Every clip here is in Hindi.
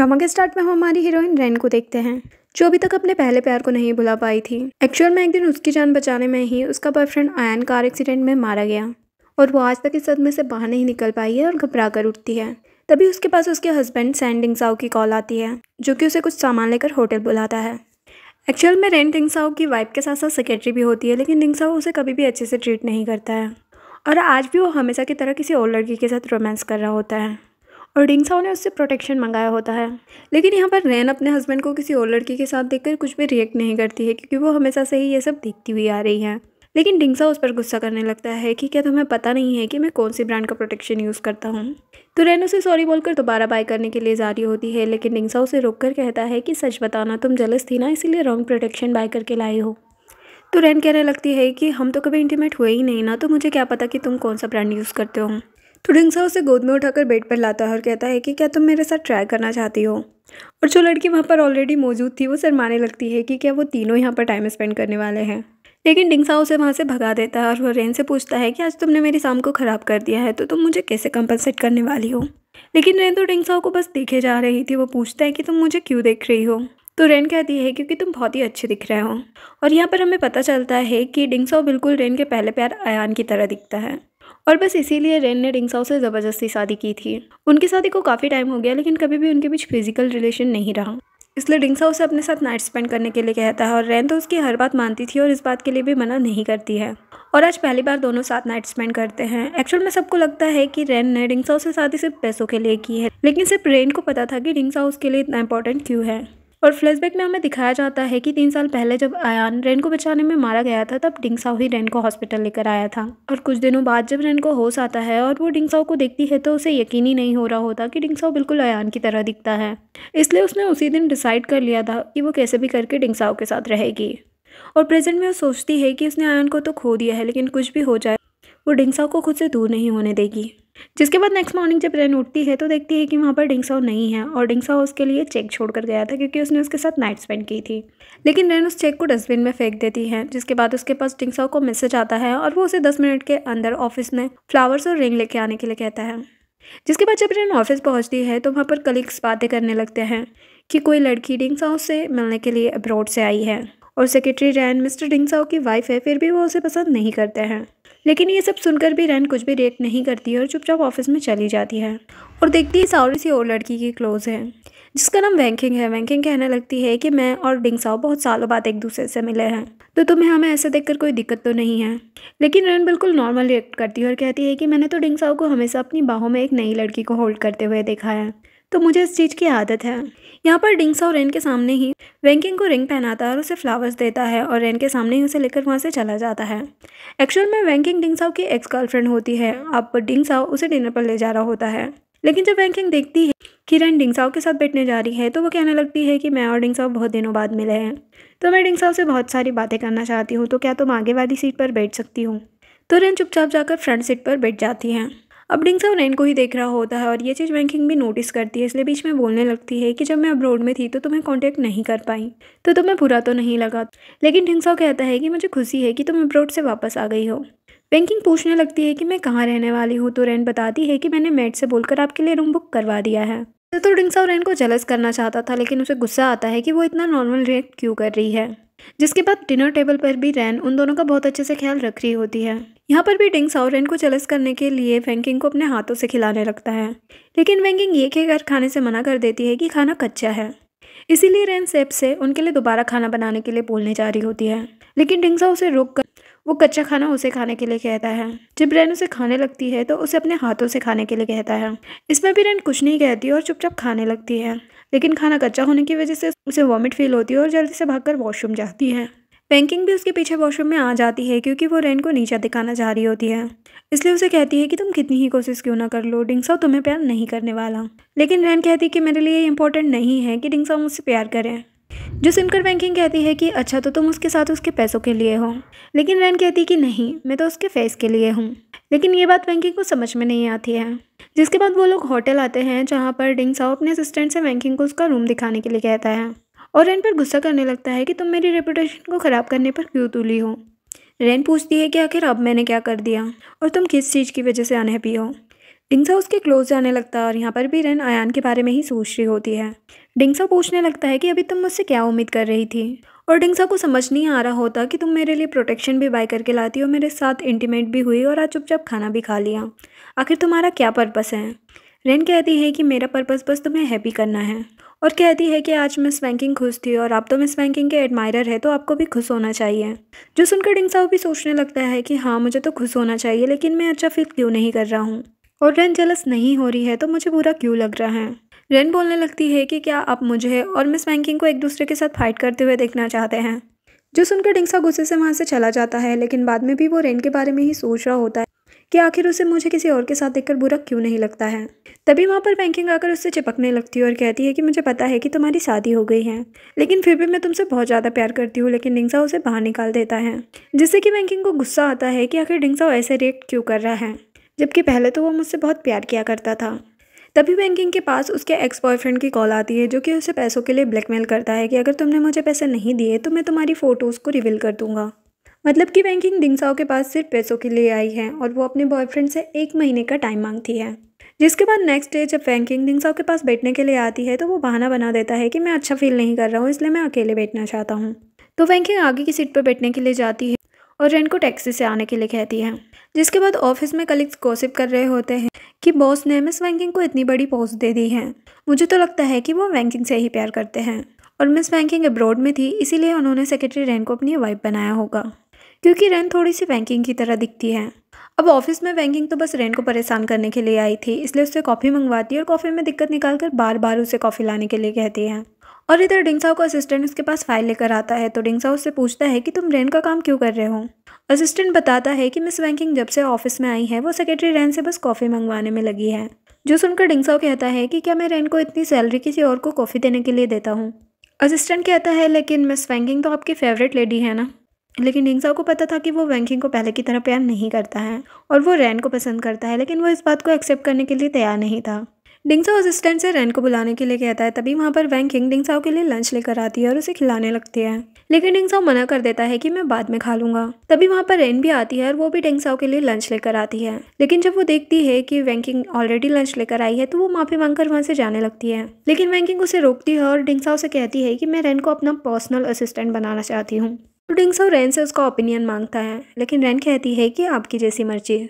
ड्रामा के स्टार्ट में हम हमारी हीरोइन रैन को देखते हैं जो अभी तक अपने पहले प्यार को नहीं भुला पाई थी एक्चुअल में एक दिन उसकी जान बचाने में ही उसका बॉयफ्रेंड आयन कार एक्सीडेंट में मारा गया और वो आज तक इस सदमे से बाहर नहीं निकल पाई है और घबरा कर उठती है तभी उसके पास उसके हस्बैंड सैंडिंग साहू की कॉल आती है जो कि उसे कुछ सामान लेकर होटल बुलाता है एक्चुअल में रेन डिंग की वाइफ के साथ साथ सेक्रेटरी भी होती है लेकिन डिंग उसे कभी भी अच्छे से ट्रीट नहीं करता है और आज भी वो हमेशा की तरह किसी और लड़की के साथ रोमांस कर रहा होता है और डिंगसाओ ने उससे प्रोटेक्शन मंगाया होता है लेकिन यहाँ पर रैन अपने हस्बैंड को किसी और लड़की के साथ देखकर कुछ भी रिएक्ट नहीं करती है क्योंकि वो हमेशा से ही ये सब देखती हुई आ रही है लेकिन डिंगसा उस पर गुस्सा करने लगता है कि क्या तुम्हें पता नहीं है कि मैं कौन सी ब्रांड का प्रोटेक्शन यूज़ करता हूँ तो रैन उसे सॉरी बोलकर दोबारा बाय करने के लिए जा रही होती है लेकिन डिंगसा उसे रोक कर कहता है कि सच बताना तुम जलस थी ना इसीलिए रॉन्ग प्रोटेक्शन बाय करके लाई हो तो रैन कहने लगती है कि हम तो कभी इंटीमेट हुए ही नहीं ना तो मुझे क्या पता कि तुम कौन सा ब्रांड यूज़ करते हो तो ढिंगसा उसे गोद में उठाकर बेड पर लाता है और कहता है कि क्या तुम मेरे साथ ट्राई करना चाहती हो और जो लड़की वहाँ पर ऑलरेडी मौजूद थी वो शरमाने लगती है कि क्या वो तीनों यहाँ पर टाइम स्पेंड करने वाले हैं लेकिन डिंगसा उसे वहाँ से भगा देता है और वो रेन से पूछता है कि आज तुमने मेरी शाम को ख़राब कर दिया है तो तुम मुझे कैसे कंपनसेट करने वाली हो लेकिन रेन तो डिंगसाओ को बस देखे जा रही थी वो पूछता है कि तुम मुझे क्यों देख रही हो तो रेन कहती है क्योंकि तुम बहुत ही अच्छे दिख रहे हो और यहाँ पर हमें पता चलता है कि डिंगसाओ बिल्कुल रेन के पहले प्यार अन की तरह दिखता है और बस इसीलिए रेन ने रिंगसाओ से ज़बरदस्ती शादी की थी उनकी शादी को काफ़ी टाइम हो गया लेकिन कभी भी उनके बीच फिजिकल रिलेशन नहीं रहा इसलिए डिंगसा उसे अपने साथ नाइट स्पेंड करने के लिए कहता है और रैन तो उसकी हर बात मानती थी और इस बात के लिए भी मना नहीं करती है और आज पहली बार दोनों साथ नाइट स्पेंड करते हैं एक्चुअल में सबको लगता है कि रैन ने रिंगसा उसे शादी सिर्फ पैसों के लिए की है लेकिन सिर्फ रेन को पता था कि रिंगसा उसके लिए इतना इंपॉर्टेंट क्यों है और फ्लैशबैक में हमें दिखाया जाता है कि तीन साल पहले जब आयान रेन को बचाने में मारा गया था तब डिंगसाओ ही रेन को हॉस्पिटल लेकर आया था और कुछ दिनों बाद जब रेन को होश आता है और वो डिंगसाओ को देखती है तो उसे यकीन ही नहीं हो रहा होता कि डिंगसाओ बिल्कुल आयान की तरह दिखता है इसलिए उसने उसी दिन डिसाइड कर लिया था कि वो कैसे भी करके डिंगसाओ के साथ रहेगी और प्रेजेंट में वो सोचती है कि उसने आयान को तो खो दिया है लेकिन कुछ भी हो जाए वो डिंगसाओ को खुद से दूर नहीं होने देगी जिसके बाद नेक्स्ट मॉर्निंग जब रेन उठती है तो देखती है कि वहाँ पर डिंगसाओ नहीं है और डिंगसाओ उसके लिए चेक छोड़ कर गया था क्योंकि उसने उसके साथ नाइट स्पेंड की थी लेकिन रेन उस चेक को डस्टबिन में फेंक देती है जिसके बाद उसके पास डिंगसाओ को मैसेज आता है और वो उसे दस मिनट के अंदर ऑफिस में फ्लावर्स और रिंग लेके आने के लिए कहता है जिसके बाद जब रेन ऑफिस पहुँचती है तो वहाँ पर कलीग्स बातें करने लगते हैं कि कोई लड़की डिंगसाओ से मिलने के लिए अब्रॉड से आई है और सेक्रेटरी रैन मिस्टर डिंगसाओ की वाइफ है फिर भी वो उसे पसंद नहीं करते हैं लेकिन ये सब सुनकर भी रैन कुछ भी रिएक्ट नहीं करती है और चुपचाप ऑफिस में चली जाती है और देखती है सावरी सी और लड़की की क्लोज है जिसका नाम वैंकिंग है वैंकिंग कहने लगती है कि मैं और डिंगसाओ बहुत सालों बाद एक दूसरे से मिले हैं तो तुम्हें हमें ऐसे देखकर कोई दिक्कत तो नहीं है लेकिन रैन बिल्कुल नॉर्मल रिएक्ट करती है और कहती है कि मैंने तो डिंगसाओ को हमेशा अपनी बाहों में एक नई लड़की को होल्ड करते हुए देखा है तो मुझे इस चीज़ की आदत है यहाँ पर डिंगसाओ रेन के सामने ही वेंकिंग को रिंग पहनाता है और उसे फ्लावर्स देता है और रेन के सामने ही उसे लेकर वहाँ से चला जाता है एक्चुअल में वेंकिंग डिंगसाओ की एक्स गर्लफ्रेंड होती है अब डिंगसाओ उसे डिनर पर ले जा रहा होता है लेकिन जब वेंकिंग देखती है कि रेन डिंगसाओ के साथ बैठने जा रही है तो वो कहने लगती है कि मैं और डिंगसाओ बहुत दिनों बाद मिले हैं तो मैं डिंगसाओ से बहुत सारी बातें करना चाहती हूँ तो क्या तुम आगे वाली सीट पर बैठ सकती हूँ तो रेन चुपचाप जाकर फ्रंट सीट पर बैठ जाती हैं अब रिंग सब नैन को ही देख रहा होता है और ये चीज़ बैंकिंग भी नोटिस करती है इसलिए बीच में बोलने लगती है कि जब मैं अब्रोड में थी तो तुम्हें कॉन्टैक्ट नहीं कर पाई तो तुम्हें बुरा तो नहीं लगा लेकिन ढिंगसाओ कहता है कि मुझे खुशी है कि तुम अब्रोड से वापस आ गई हो बैंकिंग पूछने लगती है कि मैं कहाँ रहने वाली हूँ तो रैन बताती है कि मैंने मेट से बोलकर आपके लिए रूम बुक करवा दिया है तो डिंगसाओ तो रैन को जलस करना चाहता था लेकिन उसे गुस्सा आता है कि वो इतना नॉर्मल रिएक्ट क्यों कर रही है जिसके बाद डिनर टेबल पर भी रैन उन दोनों का बहुत अच्छे से ख्याल रख रही होती है यहाँ पर भी डिंग्स और रैन को चलस करने के लिए वेंकिंग को अपने हाथों से खिलाने लगता है लेकिन वेंकिंग ये कहकर खाने से मना कर देती है कि खाना कच्चा है इसीलिए रैन सेप से उनके लिए दोबारा खाना बनाने के लिए बोलने जा रही होती है लेकिन डिंगसा उसे रोक कर वो कच्चा खाना उसे खाने के लिए कहता है जब रैन उसे खाने लगती है तो उसे अपने हाथों से खाने के लिए कहता है इसमें भी रैन कुछ नहीं कहती और चुपचाप खाने लगती है लेकिन खाना कच्चा होने की वजह से उसे वॉमिट फील होती है और जल्दी से भागकर वॉशरूम जाती है पैंकिंग भी उसके पीछे वॉशरूम में आ जाती है क्योंकि वो रेन को नीचा दिखाना चाह रही होती है इसलिए उसे कहती है कि तुम कितनी ही कोशिश क्यों ना कर लो डिंगसा तुम्हें प्यार नहीं करने वाला लेकिन रेन कहती है कि मेरे लिए इंपॉर्टेंट नहीं है कि डिंगसा मुझसे प्यार करें जो सुनकर पैंकिंग कहती है कि अच्छा तो तुम उसके साथ उसके पैसों के लिए हो लेकिन रैन कहती कि नहीं मैं तो उसके फेस के लिए हूँ लेकिन ये बात वैंकिंग को समझ में नहीं आती है जिसके बाद वो लोग होटल आते हैं जहाँ पर डिंगसाओ अपने असिस्टेंट से वैंकिंग को उसका रूम दिखाने के लिए कहता है और रेन पर गुस्सा करने लगता है कि तुम मेरी रेपुटेशन को ख़राब करने पर क्यों तुली हो रेन पूछती है कि आखिर अब मैंने क्या कर दिया और तुम किस चीज़ की वजह से अनहैपी हो डिंगसा उसके क्लोज जाने लगता है और यहाँ पर भी रेन आयान के बारे में ही सोच रही होती है डिंगसा पूछने लगता है कि अभी तुम मुझसे क्या उम्मीद कर रही थी और डिंगसा को समझ नहीं आ रहा होता कि तुम मेरे लिए प्रोटेक्शन भी बाय करके लाती हो मेरे साथ इंटीमेट भी हुई और आज चुपचाप खाना भी खा लिया आखिर तुम्हारा क्या पर्पस है रेन कहती है कि मेरा पर्पस बस तुम्हें हैप्पी करना है और कहती है कि आज मिस वैंकिंग खुश थी और आप तो मिस वैंकिंग के एडमायरर है तो आपको भी खुश होना चाहिए जो सुनकर डिंगसाओ भी सोचने लगता है कि हाँ मुझे तो खुश होना चाहिए लेकिन मैं अच्छा फील क्यों नहीं कर रहा हूँ और रेन जलस नहीं हो रही है तो मुझे बुरा क्यों लग रहा है रेन बोलने लगती है कि क्या आप मुझे और मिस बैंकिंग को एक दूसरे के साथ फाइट करते हुए देखना चाहते हैं जो सुनकर डिंगसा गुस्से से वहाँ से चला जाता है लेकिन बाद में भी वो रेन के बारे में ही सोच रहा होता है कि आखिर उसे मुझे किसी और के साथ देखकर बुरा क्यों नहीं लगता है तभी वहाँ पर बैंकिंग आकर उससे चिपकने लगती है और कहती है कि मुझे पता है कि तुम्हारी शादी हो गई है लेकिन फिर भी मैं तुमसे बहुत ज़्यादा प्यार करती हूँ लेकिन डिंगसा उसे बाहर निकाल देता है जिससे कि बैंकिंग को गुस्सा आता है कि आखिर डिंगसा ऐसे रिएक्ट क्यों कर रहा है जबकि पहले तो वो मुझसे बहुत प्यार किया करता था तभी बैंकिंग के पास उसके एक्स बॉयफ्रेंड की कॉल आती है जो कि उसे पैसों के लिए ब्लैकमेल करता है कि अगर तुमने मुझे पैसे नहीं दिए तो मैं तुम्हारी फ़ोटोज़ को रिवील कर दूंगा मतलब कि बैंकिंग डिंगसाओ के पास सिर्फ पैसों के लिए आई है और वो अपने बॉयफ्रेंड से एक महीने का टाइम मांगती है जिसके बाद नेक्स्ट डे जब बैंकिंग डिंगसाओ के पास बैठने के लिए आती है तो वो बहाना बना देता है कि मैं अच्छा फील नहीं कर रहा हूँ इसलिए मैं अकेले बैठना चाहता हूँ तो वैंकिंग आगे की सीट पर बैठने के लिए जाती है और रेन को टैक्सी से आने के लिए कहती है जिसके बाद ऑफिस में कलिक्स गॉसिप कर रहे होते हैं कि बॉस ने मिस वैंकिंग को इतनी बड़ी पोस्ट दे दी है मुझे तो लगता है कि वो वैंकिंग से ही प्यार करते हैं और मिस वैंकिंग अब्रॉड में थी इसीलिए उन्होंने सेक्रेटरी रैन को अपनी वाइफ बनाया होगा क्योंकि रैन थोड़ी सी वैंकिंग की तरह दिखती है अब ऑफिस में वैंकिंग तो बस रैन को परेशान करने के लिए आई थी इसलिए उससे कॉफ़ी मंगवाती है और कॉफ़ी में दिक्कत निकाल कर बार बार उसे कॉफ़ी लाने के लिए कहती है और इधर डिंगसाओ का असिस्टेंट उसके पास फाइल लेकर आता है तो डिंगसाओ उससे पूछता है कि तुम रेन का काम क्यों कर रहे हो असिस्टेंट बताता है कि मिस वैंकिंग जब से ऑफिस में आई है वो सेक्रेटरी रैन से बस कॉफ़ी मंगवाने में लगी है जो सुनकर डिंगसाओ कहता है कि क्या मैं रैन को इतनी सैलरी किसी और को कॉफ़ी देने के लिए देता हूँ असिस्टेंट कहता है लेकिन मिस वैंकिंग तो आपकी फेवरेट लेडी है ना लेकिन डिंगसाओ को पता था कि वो वैंकिंग को पहले की तरह प्यार नहीं करता है और वो रैन को पसंद करता है लेकिन वो इस बात को एक्सेप्ट करने के लिए तैयार नहीं था डिंगसाओ असिस्टेंट से रैन को बुलाने के लिए कहता है तभी वहाँ पर किंग डिंगसाओ के लिए लंच लेकर आती है और उसे खिलाने लगती है लेकिन डिंगसाओ मना कर देता है कि मैं बाद में खा लूंगा तभी वहाँ पर रैन भी आती है और वो भी डिंगसाओ के लिए लंच लेकर आती है लेकिन जब वो देखती है कि वैंकिंग ऑलरेडी लंच लेकर आई है तो वो माफी मांगकर वहाँ से जाने लगती है लेकिन वैंकिंग उसे रोकती है और डिंगसाओ से कहती है कि मैं रैन को अपना पर्सनल असिस्टेंट बनाना चाहती हूँ तो डिंगसाओ रैन से उसका ओपिनियन मांगता है लेकिन रैन कहती है कि आपकी जैसी मर्जी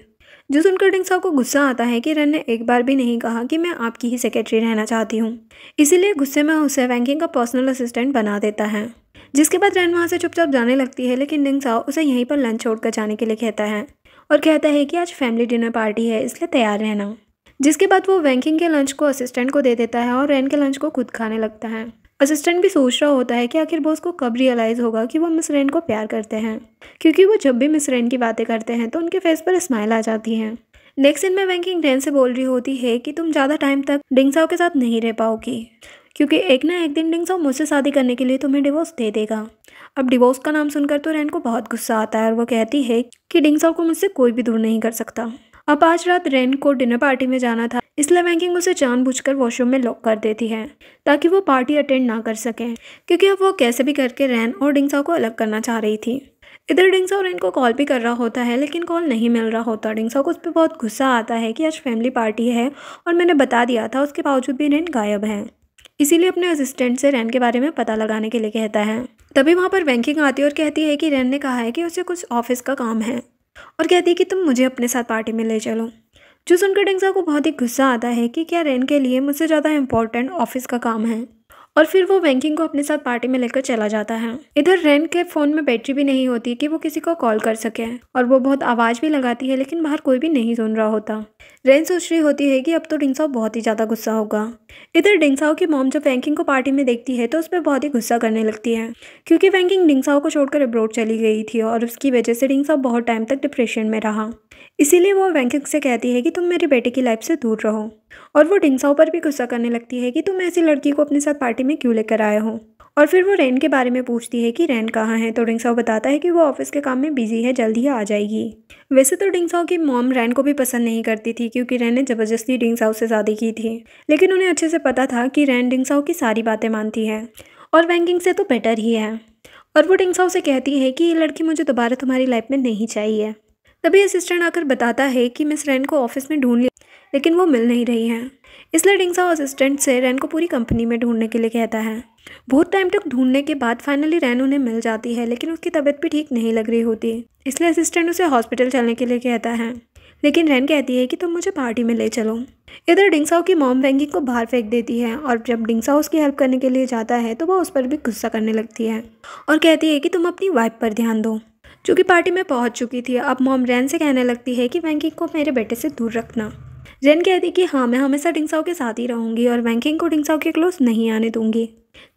जो सुनकर डिंग साहब को गुस्सा आता है कि रन ने एक बार भी नहीं कहा कि मैं आपकी ही सेक्रेटरी रहना चाहती हूँ इसीलिए गुस्से में उसे वैंकिंग का पर्सनल असिस्टेंट बना देता है जिसके बाद रन वहाँ से चुपचाप जाने लगती है लेकिन डिंग साहब उसे यहीं पर लंच छोड़कर जाने के लिए कहता है और कहता है कि आज फैमिली डिनर पार्टी है इसलिए तैयार रहना जिसके बाद वो वैंकिंग के लंच को असिस्टेंट को दे देता है और रैन के लंच को खुद खाने लगता है असिस्टेंट भी सोच रहा होता है कि आखिर बॉस को कब रियलाइज़ होगा कि वो मिस रेन को प्यार करते हैं क्योंकि वो जब भी मिस रेन की बातें करते हैं तो उनके फेस पर स्माइल आ जाती है नेक्स्ट दिन में वैंकिंग रेन से बोल रही होती है कि तुम ज़्यादा टाइम तक डिंगसाओ के साथ नहीं रह पाओगी क्योंकि एक ना एक दिन डिंगसाओ मुझसे शादी करने के लिए तुम्हें डिवोर्स दे देगा अब डिवोर्स का नाम सुनकर तो रेन को बहुत गुस्सा आता है और वो कहती है कि डिंगसाओ को मुझसे कोई भी दूर नहीं कर सकता अब आज रात रेन को डिनर पार्टी में जाना था इसलिए बैंकिंग उसे जानबूझकर वॉशरूम में लॉक कर देती है ताकि वो पार्टी अटेंड ना कर सकें क्योंकि अब वो कैसे भी करके रैन और डिंगसा को अलग करना चाह रही थी इधर डिंगसा और इनको कॉल भी कर रहा होता है लेकिन कॉल नहीं मिल रहा होता डिंगसा को उस पर बहुत गुस्सा आता है कि आज फैमिली पार्टी है और मैंने बता दिया था उसके बावजूद भी रेन गायब हैं इसीलिए अपने असिस्टेंट से रैन के बारे में पता लगाने के लिए कहता है तभी वहाँ पर बैंकिंग आती है और कहती है कि रैन ने कहा है कि उसे कुछ ऑफिस का काम है और कहती है कि तुम मुझे अपने साथ पार्टी में ले चलो जो सुनकर डिंगसा को बहुत ही गुस्सा आता है कि क्या रेन के लिए मुझसे ज़्यादा इंपॉर्टेंट ऑफिस का काम है और फिर वो बैंकिंग को अपने साथ पार्टी में लेकर चला जाता है इधर रैन के फ़ोन में बैटरी भी नहीं होती कि वो किसी को कॉल कर सके और वो बहुत आवाज़ भी लगाती है लेकिन बाहर कोई भी नहीं सुन रहा होता रैन सोच रही होती है कि अब तो डिंगसाओ बहुत ही ज़्यादा गुस्सा होगा इधर डिंगसाओ की मोम जब वैंकिंग को पार्टी में देखती है तो उस पर बहुत ही गुस्सा करने लगती है क्योंकि वैंकिंग डिंगसाओ को छोड़कर अब्रोड चली गई थी और उसकी वजह से डिंगसाओ बहुत टाइम तक डिप्रेशन में रहा इसीलिए वो वैंकिंग से कहती है कि तुम मेरे बेटे की लाइफ से दूर रहो और वो डिंगसाओ पर भी गुस्सा करने लगती है कि तुम ऐसी लड़की को अपने साथ पार्टी में क्यों लेकर आए हो और फिर वो रैन के बारे में पूछती है कि रैन कहाँ है तो डिंगसाओ बताता है कि वो ऑफिस के काम में बिजी है जल्द ही आ जाएगी वैसे तो डिंगसाओ की मॉम रैन को भी पसंद नहीं करती थी क्योंकि रैन ने ज़बरदस्ती डिंगसाओ से शादी की थी लेकिन उन्हें अच्छे से पता था कि रैन डिंगसाओ की सारी बातें मानती है और वैंगिंग से तो बेटर ही है और वो डिंगसाओ से कहती है कि ये लड़की मुझे दोबारा तुम्हारी लाइफ में नहीं चाहिए तभी असिस्टेंट आकर बताता है कि मिस रैन को ऑफिस में ढूंढ लिया लेकिन वो मिल नहीं रही हैं इसलिए डिंगसा असिस्टेंट से रैन को पूरी कंपनी में ढूंढने के लिए कहता है बहुत टाइम तक ढूंढने के बाद फाइनली रैन उन्हें मिल जाती है लेकिन उसकी तबीयत भी ठीक नहीं लग रही होती इसलिए असिस्टेंट उसे हॉस्पिटल चलने के लिए कहता है लेकिन रैन कहती है कि तुम मुझे पार्टी में ले चलो इधर डिंगसाओ की मॉम वेंगी को बाहर फेंक देती है और जब डिंगसाओ उसकी हेल्प करने के लिए जाता है तो वह उस पर भी गुस्सा करने लगती है और कहती है कि तुम अपनी वाइफ पर ध्यान दो जो कि पार्टी में पहुंच चुकी थी अब मॉम रैन से कहने लगती है कि वेंगी को मेरे बेटे से दूर रखना जेन कहती है कि हाँ मैं हमेशा टिंगसाओ के साथ ही रहूँगी और वैंकिंग को टिंगसाओ के क्लोज नहीं आने दूंगी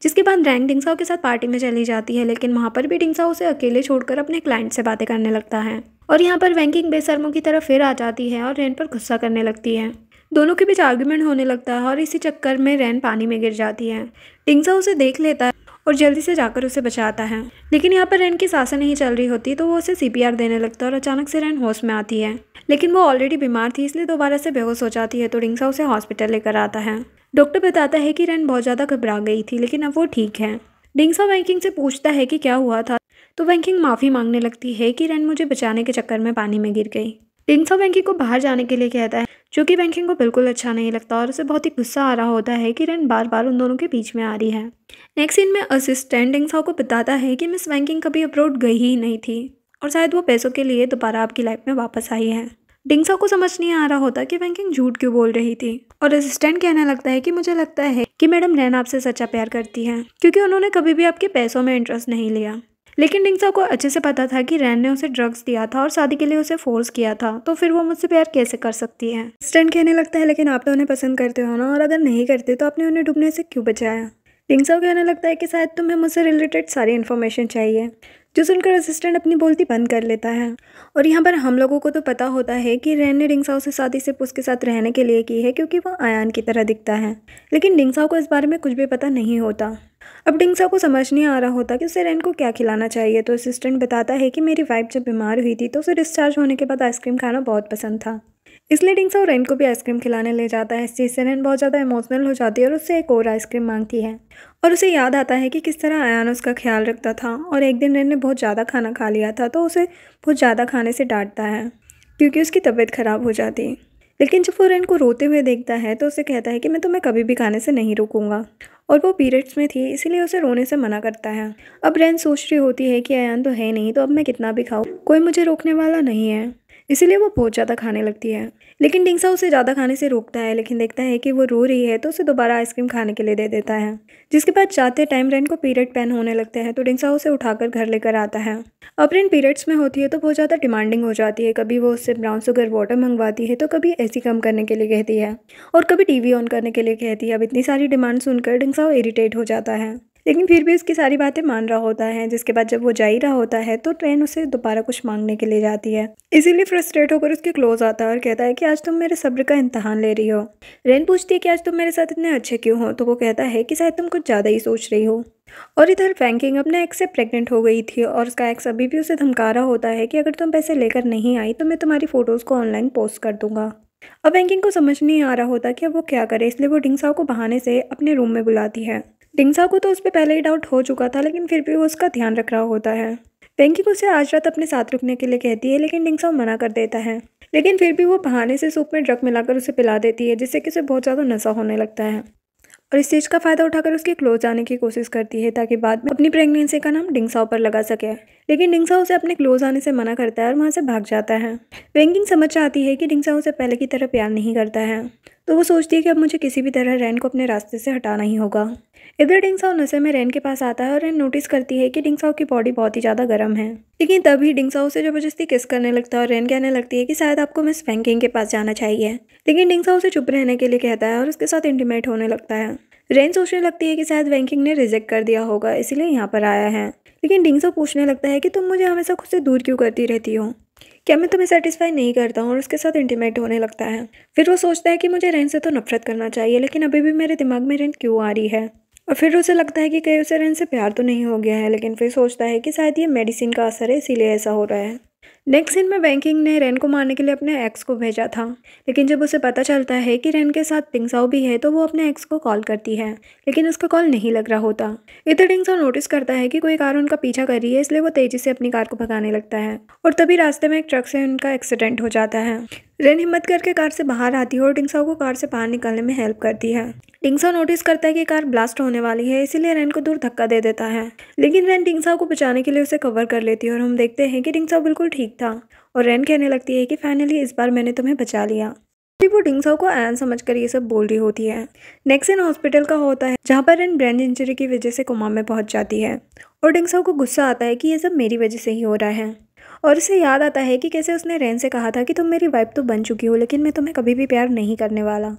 जिसके बाद रैंग डिंगसाओ के साथ पार्टी में चली जाती है लेकिन वहाँ पर भी डिंगसाओ उसे अकेले छोड़कर अपने क्लाइंट से बातें करने लगता है और यहाँ पर वैंकिंग बेसरमों की तरफ फिर आ जाती है और रैन पर गुस्सा करने लगती है दोनों के बीच आर्ग्यूमेंट होने लगता है और इसी चक्कर में रैन पानी में गिर जाती है टिंगसाओ उसे देख लेता है और जल्दी से जाकर उसे बचाता है लेकिन यहाँ पर रेन की सांसें नहीं चल रही होती तो वो उसे सी देने लगता है और अचानक से रेन होश में आती है लेकिन वो ऑलरेडी बीमार थी इसलिए दोबारा से बेहोश हो जाती है तो रिंगसा उसे हॉस्पिटल लेकर आता है डॉक्टर बताता है कि रेन बहुत ज़्यादा घबरा गई थी लेकिन अब वो ठीक है डिंगसा वैंकिंग से पूछता है कि क्या हुआ था तो वैंकिंग माफ़ी मांगने लगती है कि रेन मुझे बचाने के चक्कर में पानी में गिर गई डिंगसा वैंकिंग को बाहर जाने के लिए कहता है जो कि बैंकिंग को बिल्कुल अच्छा नहीं लगता और उसे बहुत ही गुस्सा आ रहा होता है कि रेन बार बार उन दोनों के बीच में आ रही है नेक्स्ट सीन में असिस्टेंट डिंगसाओ को बताता है कि मिस बैंकिंग कभी अप्रोड गई ही नहीं थी और शायद वो पैसों के लिए दोबारा आपकी लाइफ में वापस आई है डिंगसा को समझ नहीं आ रहा होता कि बैंकिंग झूठ क्यों बोल रही थी और असिस्टेंट कहने लगता है कि मुझे लगता है कि मैडम रैन आपसे सच्चा प्यार करती है क्योंकि उन्होंने कभी भी आपके पैसों में इंटरेस्ट नहीं लिया लेकिन डिंगसा को अच्छे से पता था कि रैन ने उसे ड्रग्स दिया था और शादी के लिए उसे फोर्स किया था तो फिर वो मुझसे प्यार कैसे कर सकती है स्टैंड कहने लगता है लेकिन आप तो उन्हें पसंद करते हो ना और अगर नहीं करते तो आपने उन्हें डूबने से क्यों बचाया डिंगसा कहने लगता है कि शायद तुम्हें मुझसे रिलेटेड सारी इन्फॉर्मेशन चाहिए जो सुनकर असिस्टेंट अपनी बोलती बंद कर लेता है और यहाँ पर हम लोगों को तो पता होता है कि रैन ने डिंगसाओ से शादी सिर्फ उसके साथ रहने के लिए की है क्योंकि वह आयान की तरह दिखता है लेकिन डिंगसाओ को इस बारे में कुछ भी पता नहीं होता अब डिंगसा को समझ नहीं आ रहा होता कि उसे रेन को क्या खिलाना चाहिए तो असिस्टेंट बताता है कि मेरी वाइफ जब बीमार हुई थी तो उसे डिस्चार्ज होने के बाद आइसक्रीम खाना बहुत पसंद था इसलिए डिंगसा और रेन को भी आइसक्रीम खिलाने ले जाता है इस चीज़ से रेन बहुत ज़्यादा इमोशनल हो जाती है और उससे एक और आइसक्रीम मांगती है और उसे याद आता है कि किस तरह आयान उसका ख्याल रखता था और एक दिन रेन ने बहुत ज़्यादा खाना खा लिया था तो उसे बहुत ज़्यादा खाने से डांटता है क्योंकि उसकी तबीयत ख़राब हो जाती लेकिन जब वो रेन को रोते हुए देखता है तो उसे कहता है कि मैं तुम्हें कभी भी खाने से नहीं रोकूंगा और वो पीरियड्स में थी इसीलिए उसे रोने से मना करता है अब रेन सोच रही होती है कि अयान तो है नहीं तो अब मैं कितना भी खाऊँ कोई मुझे रोकने वाला नहीं है इसीलिए वो बहुत ज़्यादा खाने लगती है लेकिन डिंगसा उसे ज़्यादा खाने से रोकता है लेकिन देखता है कि वो रो रही है तो उसे दोबारा आइसक्रीम खाने के लिए दे देता है जिसके बाद जाते टाइम रेन को पीरियड पेन होने लगते हैं तो डिंगसा उसे उठाकर घर लेकर आता है अब रेन पीरियड्स में होती है तो बहुत ज़्यादा डिमांडिंग हो जाती है कभी वो उससे ब्राउन शुगर वाटर मंगवाती है तो कभी ऐसी कम करने के लिए कहती है और कभी टी ऑन करने के लिए कहती है अब इतनी सारी डिमांड सुनकर डिंगसा इरीटेट हो जाता है लेकिन फिर भी उसकी सारी बातें मान रहा होता है जिसके बाद जब वो जा ही रहा होता है तो ट्रेन उसे दोबारा कुछ मांगने के लिए जाती है इसीलिए फ्रस्ट्रेट होकर उसके क्लोज आता है और कहता है कि आज तुम मेरे सब्र का इम्तहान ले रही हो रेन पूछती है कि आज तुम मेरे साथ इतने अच्छे क्यों हो तो वो कहता है कि शायद तुम कुछ ज़्यादा ही सोच रही हो और इधर फैंकिंग अपने एक्स से प्रेग्नेंट हो गई थी और उसका एक्स अभी भी उसे धमका रहा होता है कि अगर तुम पैसे लेकर नहीं आई तो मैं तुम्हारी फ़ोटोज़ को ऑनलाइन पोस्ट कर दूंगा अब बैंकिंग को समझ नहीं आ रहा होता कि अब वो क्या करे इसलिए वो डिंगसाओ को बहाने से अपने रूम में बुलाती है डिंगसा को तो उस पर पहले ही डाउट हो चुका था लेकिन फिर भी वो उसका ध्यान रख रहा होता है को उसे आज रात अपने साथ रुकने के लिए कहती है लेकिन डिंगसा मना कर देता है लेकिन फिर भी वो बहाने से सूप में ड्रग मिलाकर उसे पिला देती है जिससे कि उसे बहुत ज़्यादा नशा होने लगता है और इस चीज़ का फ़ायदा उठाकर उसके क्लोज आने की कोशिश करती है ताकि बाद में अपनी प्रेगनेंसी का नाम डिंगसाओ पर लगा सके लेकिन डिंगसा उसे अपने क्लोज आने से मना करता है और वहाँ से भाग जाता है वेंकिंग समझ आती है कि डिंगसा उसे पहले की तरह प्यार नहीं करता है तो वो सोचती है कि अब मुझे किसी भी तरह रैन को अपने रास्ते से हटाना ही होगा इधर डिंगसाओ नशे में रेन के पास आता है और रेन नोटिस करती है कि डिंगसाओ की बॉडी बहुत ही ज़्यादा गर्म है लेकिन तभी डिंगसाओ से जबरदस्ती किस करने लगता है और रैन कहने लगती है कि शायद आपको मिस फैंकिंग के पास जाना चाहिए लेकिन डिंगसाओ उसे चुप रहने के लिए कहता है और उसके साथ इंटीमेट होने लगता है रेन सोचने लगती है कि शायद वैंकिंग ने रिजेक्ट कर दिया होगा इसीलिए यहाँ पर आया है लेकिन डिंगसो पूछने लगता है कि तुम मुझे हमेशा खुद से दूर क्यों करती रहती हो क्या मैं तुम्हें सेटिस्फाई नहीं करता हूँ और उसके साथ इंटीमेट होने लगता है फिर वो सोचता है कि मुझे रेन से तो नफरत करना चाहिए लेकिन अभी भी मेरे दिमाग में रेन क्यों आ रही है और फिर उसे लगता है कि कहीं उसे रेन से प्यार तो नहीं हो गया है लेकिन फिर सोचता है कि शायद ये मेडिसिन का असर है इसीलिए ऐसा हो रहा है नेक्स्ट सीन में बैंकिंग ने रेन को मारने के लिए अपने एक्स को भेजा था लेकिन जब उसे पता चलता है कि रेन के साथ टिंगसाओ भी है तो वो अपने एक्स को कॉल करती है लेकिन उसका कॉल नहीं लग रहा होता इधर टिंगसाओ नोटिस करता है कि कोई कार उनका पीछा कर रही है इसलिए वो तेजी से अपनी कार को भगाने लगता है और तभी रास्ते में एक ट्रक से उनका एक्सीडेंट हो जाता है रेन हिम्मत करके कार से बाहर आती है और टिंगसाओ को कार से बाहर निकलने में हेल्प करती है टिंगसाओ नोटिस करता है कि कार ब्लास्ट होने वाली है इसीलिए रेन को दूर धक्का दे देता है लेकिन रेन टिंगसाओ को बचाने के लिए उसे कवर कर लेती है और हम देखते हैं कि टिंगसाओ बिल्कुल ठीक ठीक था और रैन कहने लगती है कि फाइनली इस बार मैंने तुम्हें बचा लिया वो डिंगसाओ को एन समझकर ये सब बोल रही होती है नेक्सन हॉस्पिटल का होता है जहाँ पर रैन ब्रेन इंजरी की वजह से कुमा में पहुँच जाती है और डिंगसाओ को गुस्सा आता है कि ये सब मेरी वजह से ही हो रहा है और उसे याद आता है कि कैसे उसने रैन से कहा था कि तुम मेरी वाइफ तो बन चुकी हो लेकिन मैं तुम्हें कभी भी प्यार नहीं करने वाला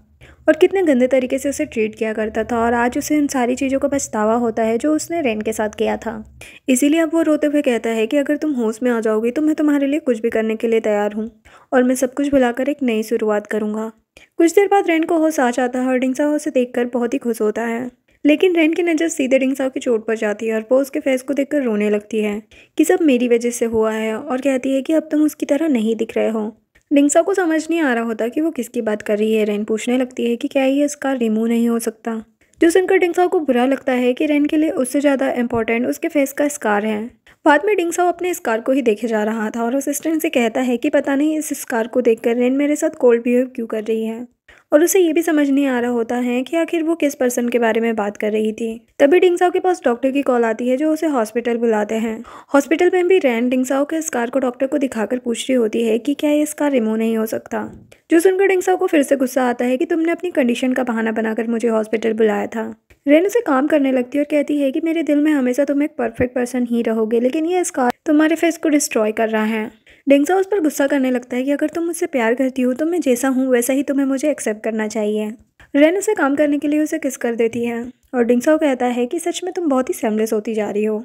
और कितने गंदे तरीके से उसे ट्रीट किया करता था और आज उसे इन सारी चीज़ों का पछतावा होता है जो उसने रेन के साथ किया था इसीलिए अब वो रोते हुए कहता है कि अगर तुम होश में आ जाओगी तो मैं तुम्हारे लिए कुछ भी करने के लिए तैयार हूँ और मैं सब कुछ भुलाकर एक नई शुरुआत करूँगा कुछ देर बाद रेन को होश आ जाता है और डिंगसा उसे देख बहुत ही खुश होता है लेकिन रेन की नज़र सीधे डिंगसाओ की चोट पर जाती है और वो उसके फेस को देखकर रोने लगती है कि सब मेरी वजह से हुआ है और कहती है कि अब तुम उसकी तरह नहीं दिख रहे हो डिंगसा को समझ नहीं आ रहा होता कि वो किसकी बात कर रही है रैन पूछने लगती है कि क्या ये इसका रिमूव नहीं हो सकता जो सुनकर डिंगसाओ को बुरा लगता है कि रैन के लिए उससे ज़्यादा इंपॉर्टेंट उसके फेस का स्कार है बाद में डिंगसाओ अपने स्कार को ही देखे जा रहा था और असिस्टेंट से कहता है कि पता नहीं इस स्कार को देखकर रैन मेरे साथ कोल्ड बिहेव क्यों कर रही है और उसे ये भी समझ नहीं आ रहा होता है कि आखिर वो किस पर्सन के बारे में बात कर रही थी तभी डिंगसाओ के पास डॉक्टर की कॉल आती है जो उसे हॉस्पिटल बुलाते हैं हॉस्पिटल में भी रैन डिंगसाओ के इस कार को डॉक्टर को दिखाकर पूछ रही होती है कि क्या ये कार रिमूव नहीं हो सकता जो सुनकर डिंगसाओ को फिर से गुस्सा आता है कि तुमने अपनी कंडीशन का बहाना बनाकर मुझे हॉस्पिटल बुलाया था रेन उसे काम करने लगती है और कहती है कि मेरे दिल में हमेशा तुम एक परफेक्ट पर्सन ही रहोगे लेकिन ये इस कार तुम्हारे फेस को डिस्ट्रॉय कर रहा है डेंगसा उस पर गुस्सा करने लगता है कि अगर तुम मुझसे प्यार करती हो तो मैं जैसा हूँ वैसा ही तुम्हें मुझे एक्सेप्ट करना चाहिए रेन उसे काम करने के लिए उसे किस कर देती है और डिंगसाओ कहता है कि सच में तुम बहुत ही सेमलेस होती जा रही हो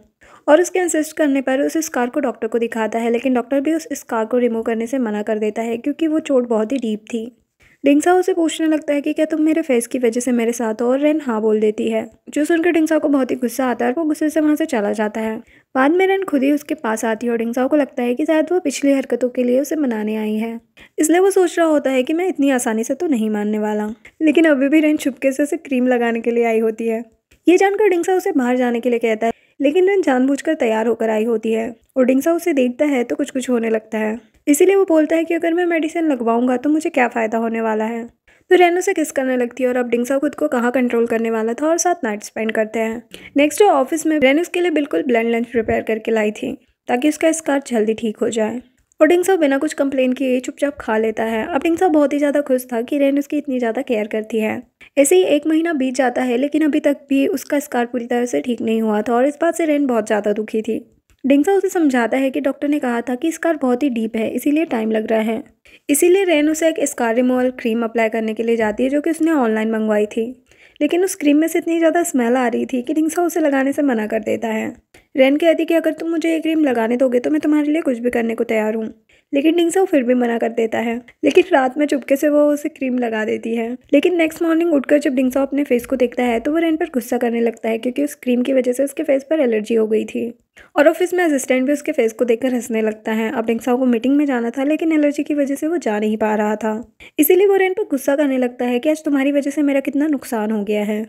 और उसके इंसिस्ट करने पर उस स्कार को डॉक्टर को दिखाता है लेकिन डॉक्टर भी उस स्कार को रिमूव करने से मना कर देता है क्योंकि वो चोट बहुत ही डीप थी डिंगसा उसे पूछने लगता है कि क्या तुम मेरे फेस की वजह से मेरे साथ हो और रेन हाँ बोल देती है जो सुनकर डिंगसा को बहुत ही गुस्सा आता है और वो गुस्से से वहाँ से चला जाता है बाद में रन खुद ही उसके पास आती है और डिंगसाओ को लगता है कि शायद वो पिछली हरकतों के लिए उसे मनाने आई है इसलिए वो सोच रहा होता है कि मैं इतनी आसानी से तो नहीं मानने वाला लेकिन अभी भी रन छुपके से उसे क्रीम लगाने के लिए आई होती है ये जानकर डिंगसा उसे बाहर जाने के लिए कहता है लेकिन रन जानबूझकर तैयार होकर आई होती है और डिंगसा उसे देखता है तो कुछ कुछ होने लगता है इसीलिए वो बोलता है कि अगर मैं मेडिसिन लगवाऊंगा तो मुझे क्या फ़ायदा होने वाला है तो रेनो से किस करने लगती है और अब डिंगसा खुद को कहाँ कंट्रोल करने वाला था और साथ नाइट स्पेंड करते हैं नेक्स्ट ऑफिस में रेनो उसके लिए बिल्कुल ब्लैंड लंच प्रिपेयर करके लाई थी ताकि उसका स्कार जल्दी ठीक हो जाए और डिंगसा बिना कुछ कंप्लेन किए चुपचाप खा लेता है अब डिंगसा बहुत ही ज़्यादा खुश था कि रेन उसकी इतनी ज़्यादा केयर करती है ऐसे ही एक महीना बीत जाता है लेकिन अभी तक भी उसका स्कार पूरी तरह से ठीक नहीं हुआ था और इस बात से रेन बहुत ज़्यादा दुखी थी डिंगसा उसे समझाता है कि डॉक्टर ने कहा था कि स्कार बहुत ही डीप है इसीलिए टाइम लग रहा है इसीलिए रेन उसे एक स्कार रिमूवल क्रीम अप्लाई करने के लिए जाती है जो कि उसने ऑनलाइन मंगवाई थी लेकिन उस क्रीम में से इतनी ज़्यादा स्मेल आ रही थी कि डिंगसा उसे लगाने से मना कर देता है रेन कहती कि अगर तुम मुझे ये क्रीम लगाने दोगे तो मैं तुम्हारे लिए कुछ भी करने को तैयार हूँ लेकिन निंगसा फिर भी मना कर देता है लेकिन रात में चुपके से वो उसे क्रीम लगा देती है लेकिन नेक्स्ट मॉर्निंग उठकर जब डिंगसा अपने फेस को देखता है तो वो रेन पर गुस्सा करने लगता है क्योंकि उस क्रीम की वजह से उसके फेस पर एलर्जी हो गई थी और ऑफिस में असिस्टेंट भी उसके फेस को देखकर हंसने लगता है अब डिंगसाओ को मीटिंग में जाना था लेकिन एलर्जी की वजह से वो जा नहीं पा रहा था इसीलिए वो रेन पर गुस्सा करने लगता है कि आज तुम्हारी वजह से मेरा कितना नुकसान हो गया है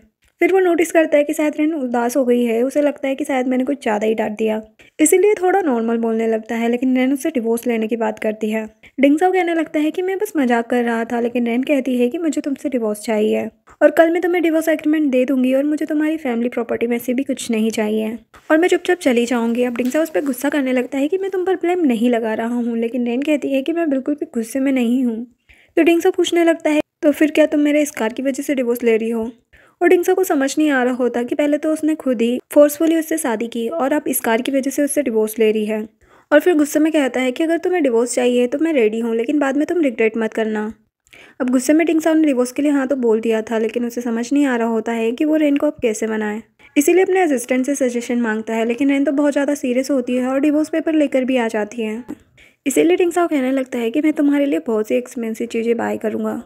फिर वो नोटिस करता है कि शायद रेनू उदास हो गई है उसे लगता है कि शायद मैंने कुछ ज़्यादा ही डांट दिया इसीलिए थोड़ा नॉर्मल बोलने लगता है लेकिन रेन उससे डिवोर्स लेने की बात करती है डिंगसाओ कहने लगता है कि मैं बस मजाक कर रहा था लेकिन रेन कहती है कि मुझे तुमसे डिवोर्स चाहिए और कल मैं तुम्हें डिवोर्स एग्रीमेंट दे दूंगी और मुझे तुम्हारी फैमिली प्रॉपर्टी में से भी कुछ नहीं चाहिए और मैं चुपचाप चली जाऊँगी अब डिंगसाओ उस पर गुस्सा करने लगता है कि मैं तुम पर ब्लेम नहीं लगा रहा हूँ लेकिन रेन कहती है कि मैं बिल्कुल भी गुस्से में नहीं हूँ तो डिंगसाओ पूछने लगता है तो फिर क्या तुम मेरे इस कार की वजह से डिवोर्स ले रही हो और डिंगसा को समझ नहीं आ रहा होता कि पहले तो उसने खुद ही फोर्सफुली उससे शादी की और अब इस कार की वजह से उससे डिवोर्स ले रही है और फिर गुस्से में कहता है कि अगर तुम्हें डिवोर्स चाहिए तो मैं रेडी हूँ लेकिन बाद में तुम रिग्रेट मत करना अब गुस्से में डिंगसा ने डिवोर्स के लिए हाँ तो बोल दिया था लेकिन उसे समझ नहीं आ रहा होता है कि वो रेन को अब कैसे मनाए इसीलिए अपने असिस्टेंट से सजेशन मांगता है लेकिन रेन तो बहुत ज़्यादा सीरियस होती है और डिवोर्स पेपर लेकर भी आ जाती है इसीलिए डिंगसाओ कहने लगता है कि मैं तुम्हारे लिए बहुत सी एक्सपेंसिव चीज़ें बाय करूँगा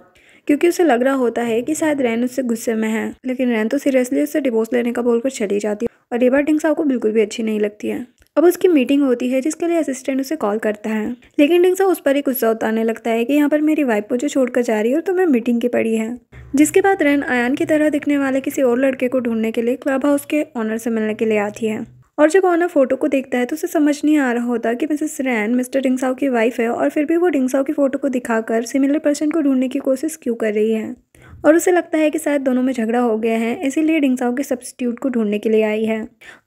क्योंकि उसे लग रहा होता है कि शायद रैन उससे गुस्से में है लेकिन रैन तो सीरियसली उससे डिवोर्स लेने का बोलकर चली जाती है और ये बार टिंग साहब को बिल्कुल भी अच्छी नहीं लगती है अब उसकी मीटिंग होती है जिसके लिए असिस्टेंट उसे कॉल करता है लेकिन डिंगसा उस पर ही गुस्सा उतारने लगता है कि यहाँ पर मेरी वाइफ मुझे छोड़कर जा रही है और तुम्हें तो मीटिंग की पड़ी है जिसके बाद रैन आयान की तरह दिखने वाले किसी और लड़के को ढूंढने के लिए क्लब हाउस के ऑनर से मिलने के लिए आती है और जब ऑना फोटो को देखता है तो उसे समझ नहीं आ रहा होता कि मिसेस रैन मिस्टर डिंगसाओ की वाइफ है और फिर भी वो डिंगसाओ की फ़ोटो को दिखाकर सिमिलर पर्सन को ढूंढने की कोशिश क्यों कर रही है और उसे लगता है कि शायद दोनों में झगड़ा हो गया है इसीलिए डिंगसाओ के सब्सिट्यूट को ढूंढने के लिए आई है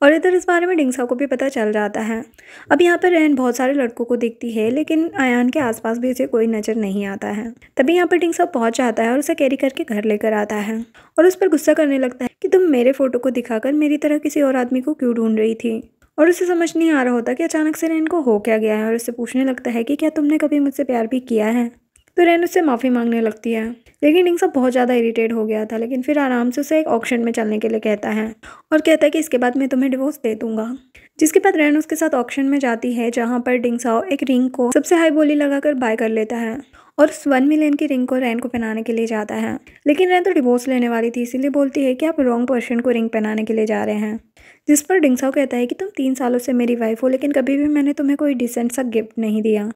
और इधर इस बारे में डिंगसाओ को भी पता चल जाता है अब यहाँ पर रहन बहुत सारे लड़कों को देखती है लेकिन आयान के आसपास भी उसे कोई नज़र नहीं आता है तभी यहाँ पर डिंगसाओ पहुंच जाता है और उसे कैरी करके घर लेकर आता है और उस पर गुस्सा करने लगता है कि तुम मेरे फ़ोटो को दिखाकर मेरी तरह किसी और आदमी को क्यों ढूंढ रही थी और उसे समझ नहीं आ रहा होता कि अचानक से रेन को हो क्या गया है और उसे पूछने लगता है कि क्या तुमने कभी मुझसे प्यार भी किया है तो रैन उससे माफ़ी मांगने लगती है लेकिन इंग सब बहुत ज़्यादा इरीटेट हो गया था लेकिन फिर आराम से उसे एक ऑप्शन में चलने के लिए कहता है और कहता है कि इसके बाद मैं तुम्हें डिवोर्स दे दूंगा जिसके बाद रैन उसके साथ ऑप्शन में जाती है जहाँ पर डिंगसाओ एक रिंग को सबसे हाई बोली लगाकर बाय कर लेता है और उस वन मिलियन की रिंग को रैन को पहनाने के लिए जाता है लेकिन रैन तो डिवोर्स लेने वाली थी इसीलिए बोलती है कि आप रॉन्ग पर्सन को रिंग पहनाने के लिए जा रहे हैं जिस पर डिंगसाओ कहता है कि तुम तीन सालों से मेरी वाइफ हो लेकिन कभी भी मैंने तुम्हें कोई डिसेंट सा गिफ्ट नहीं दिया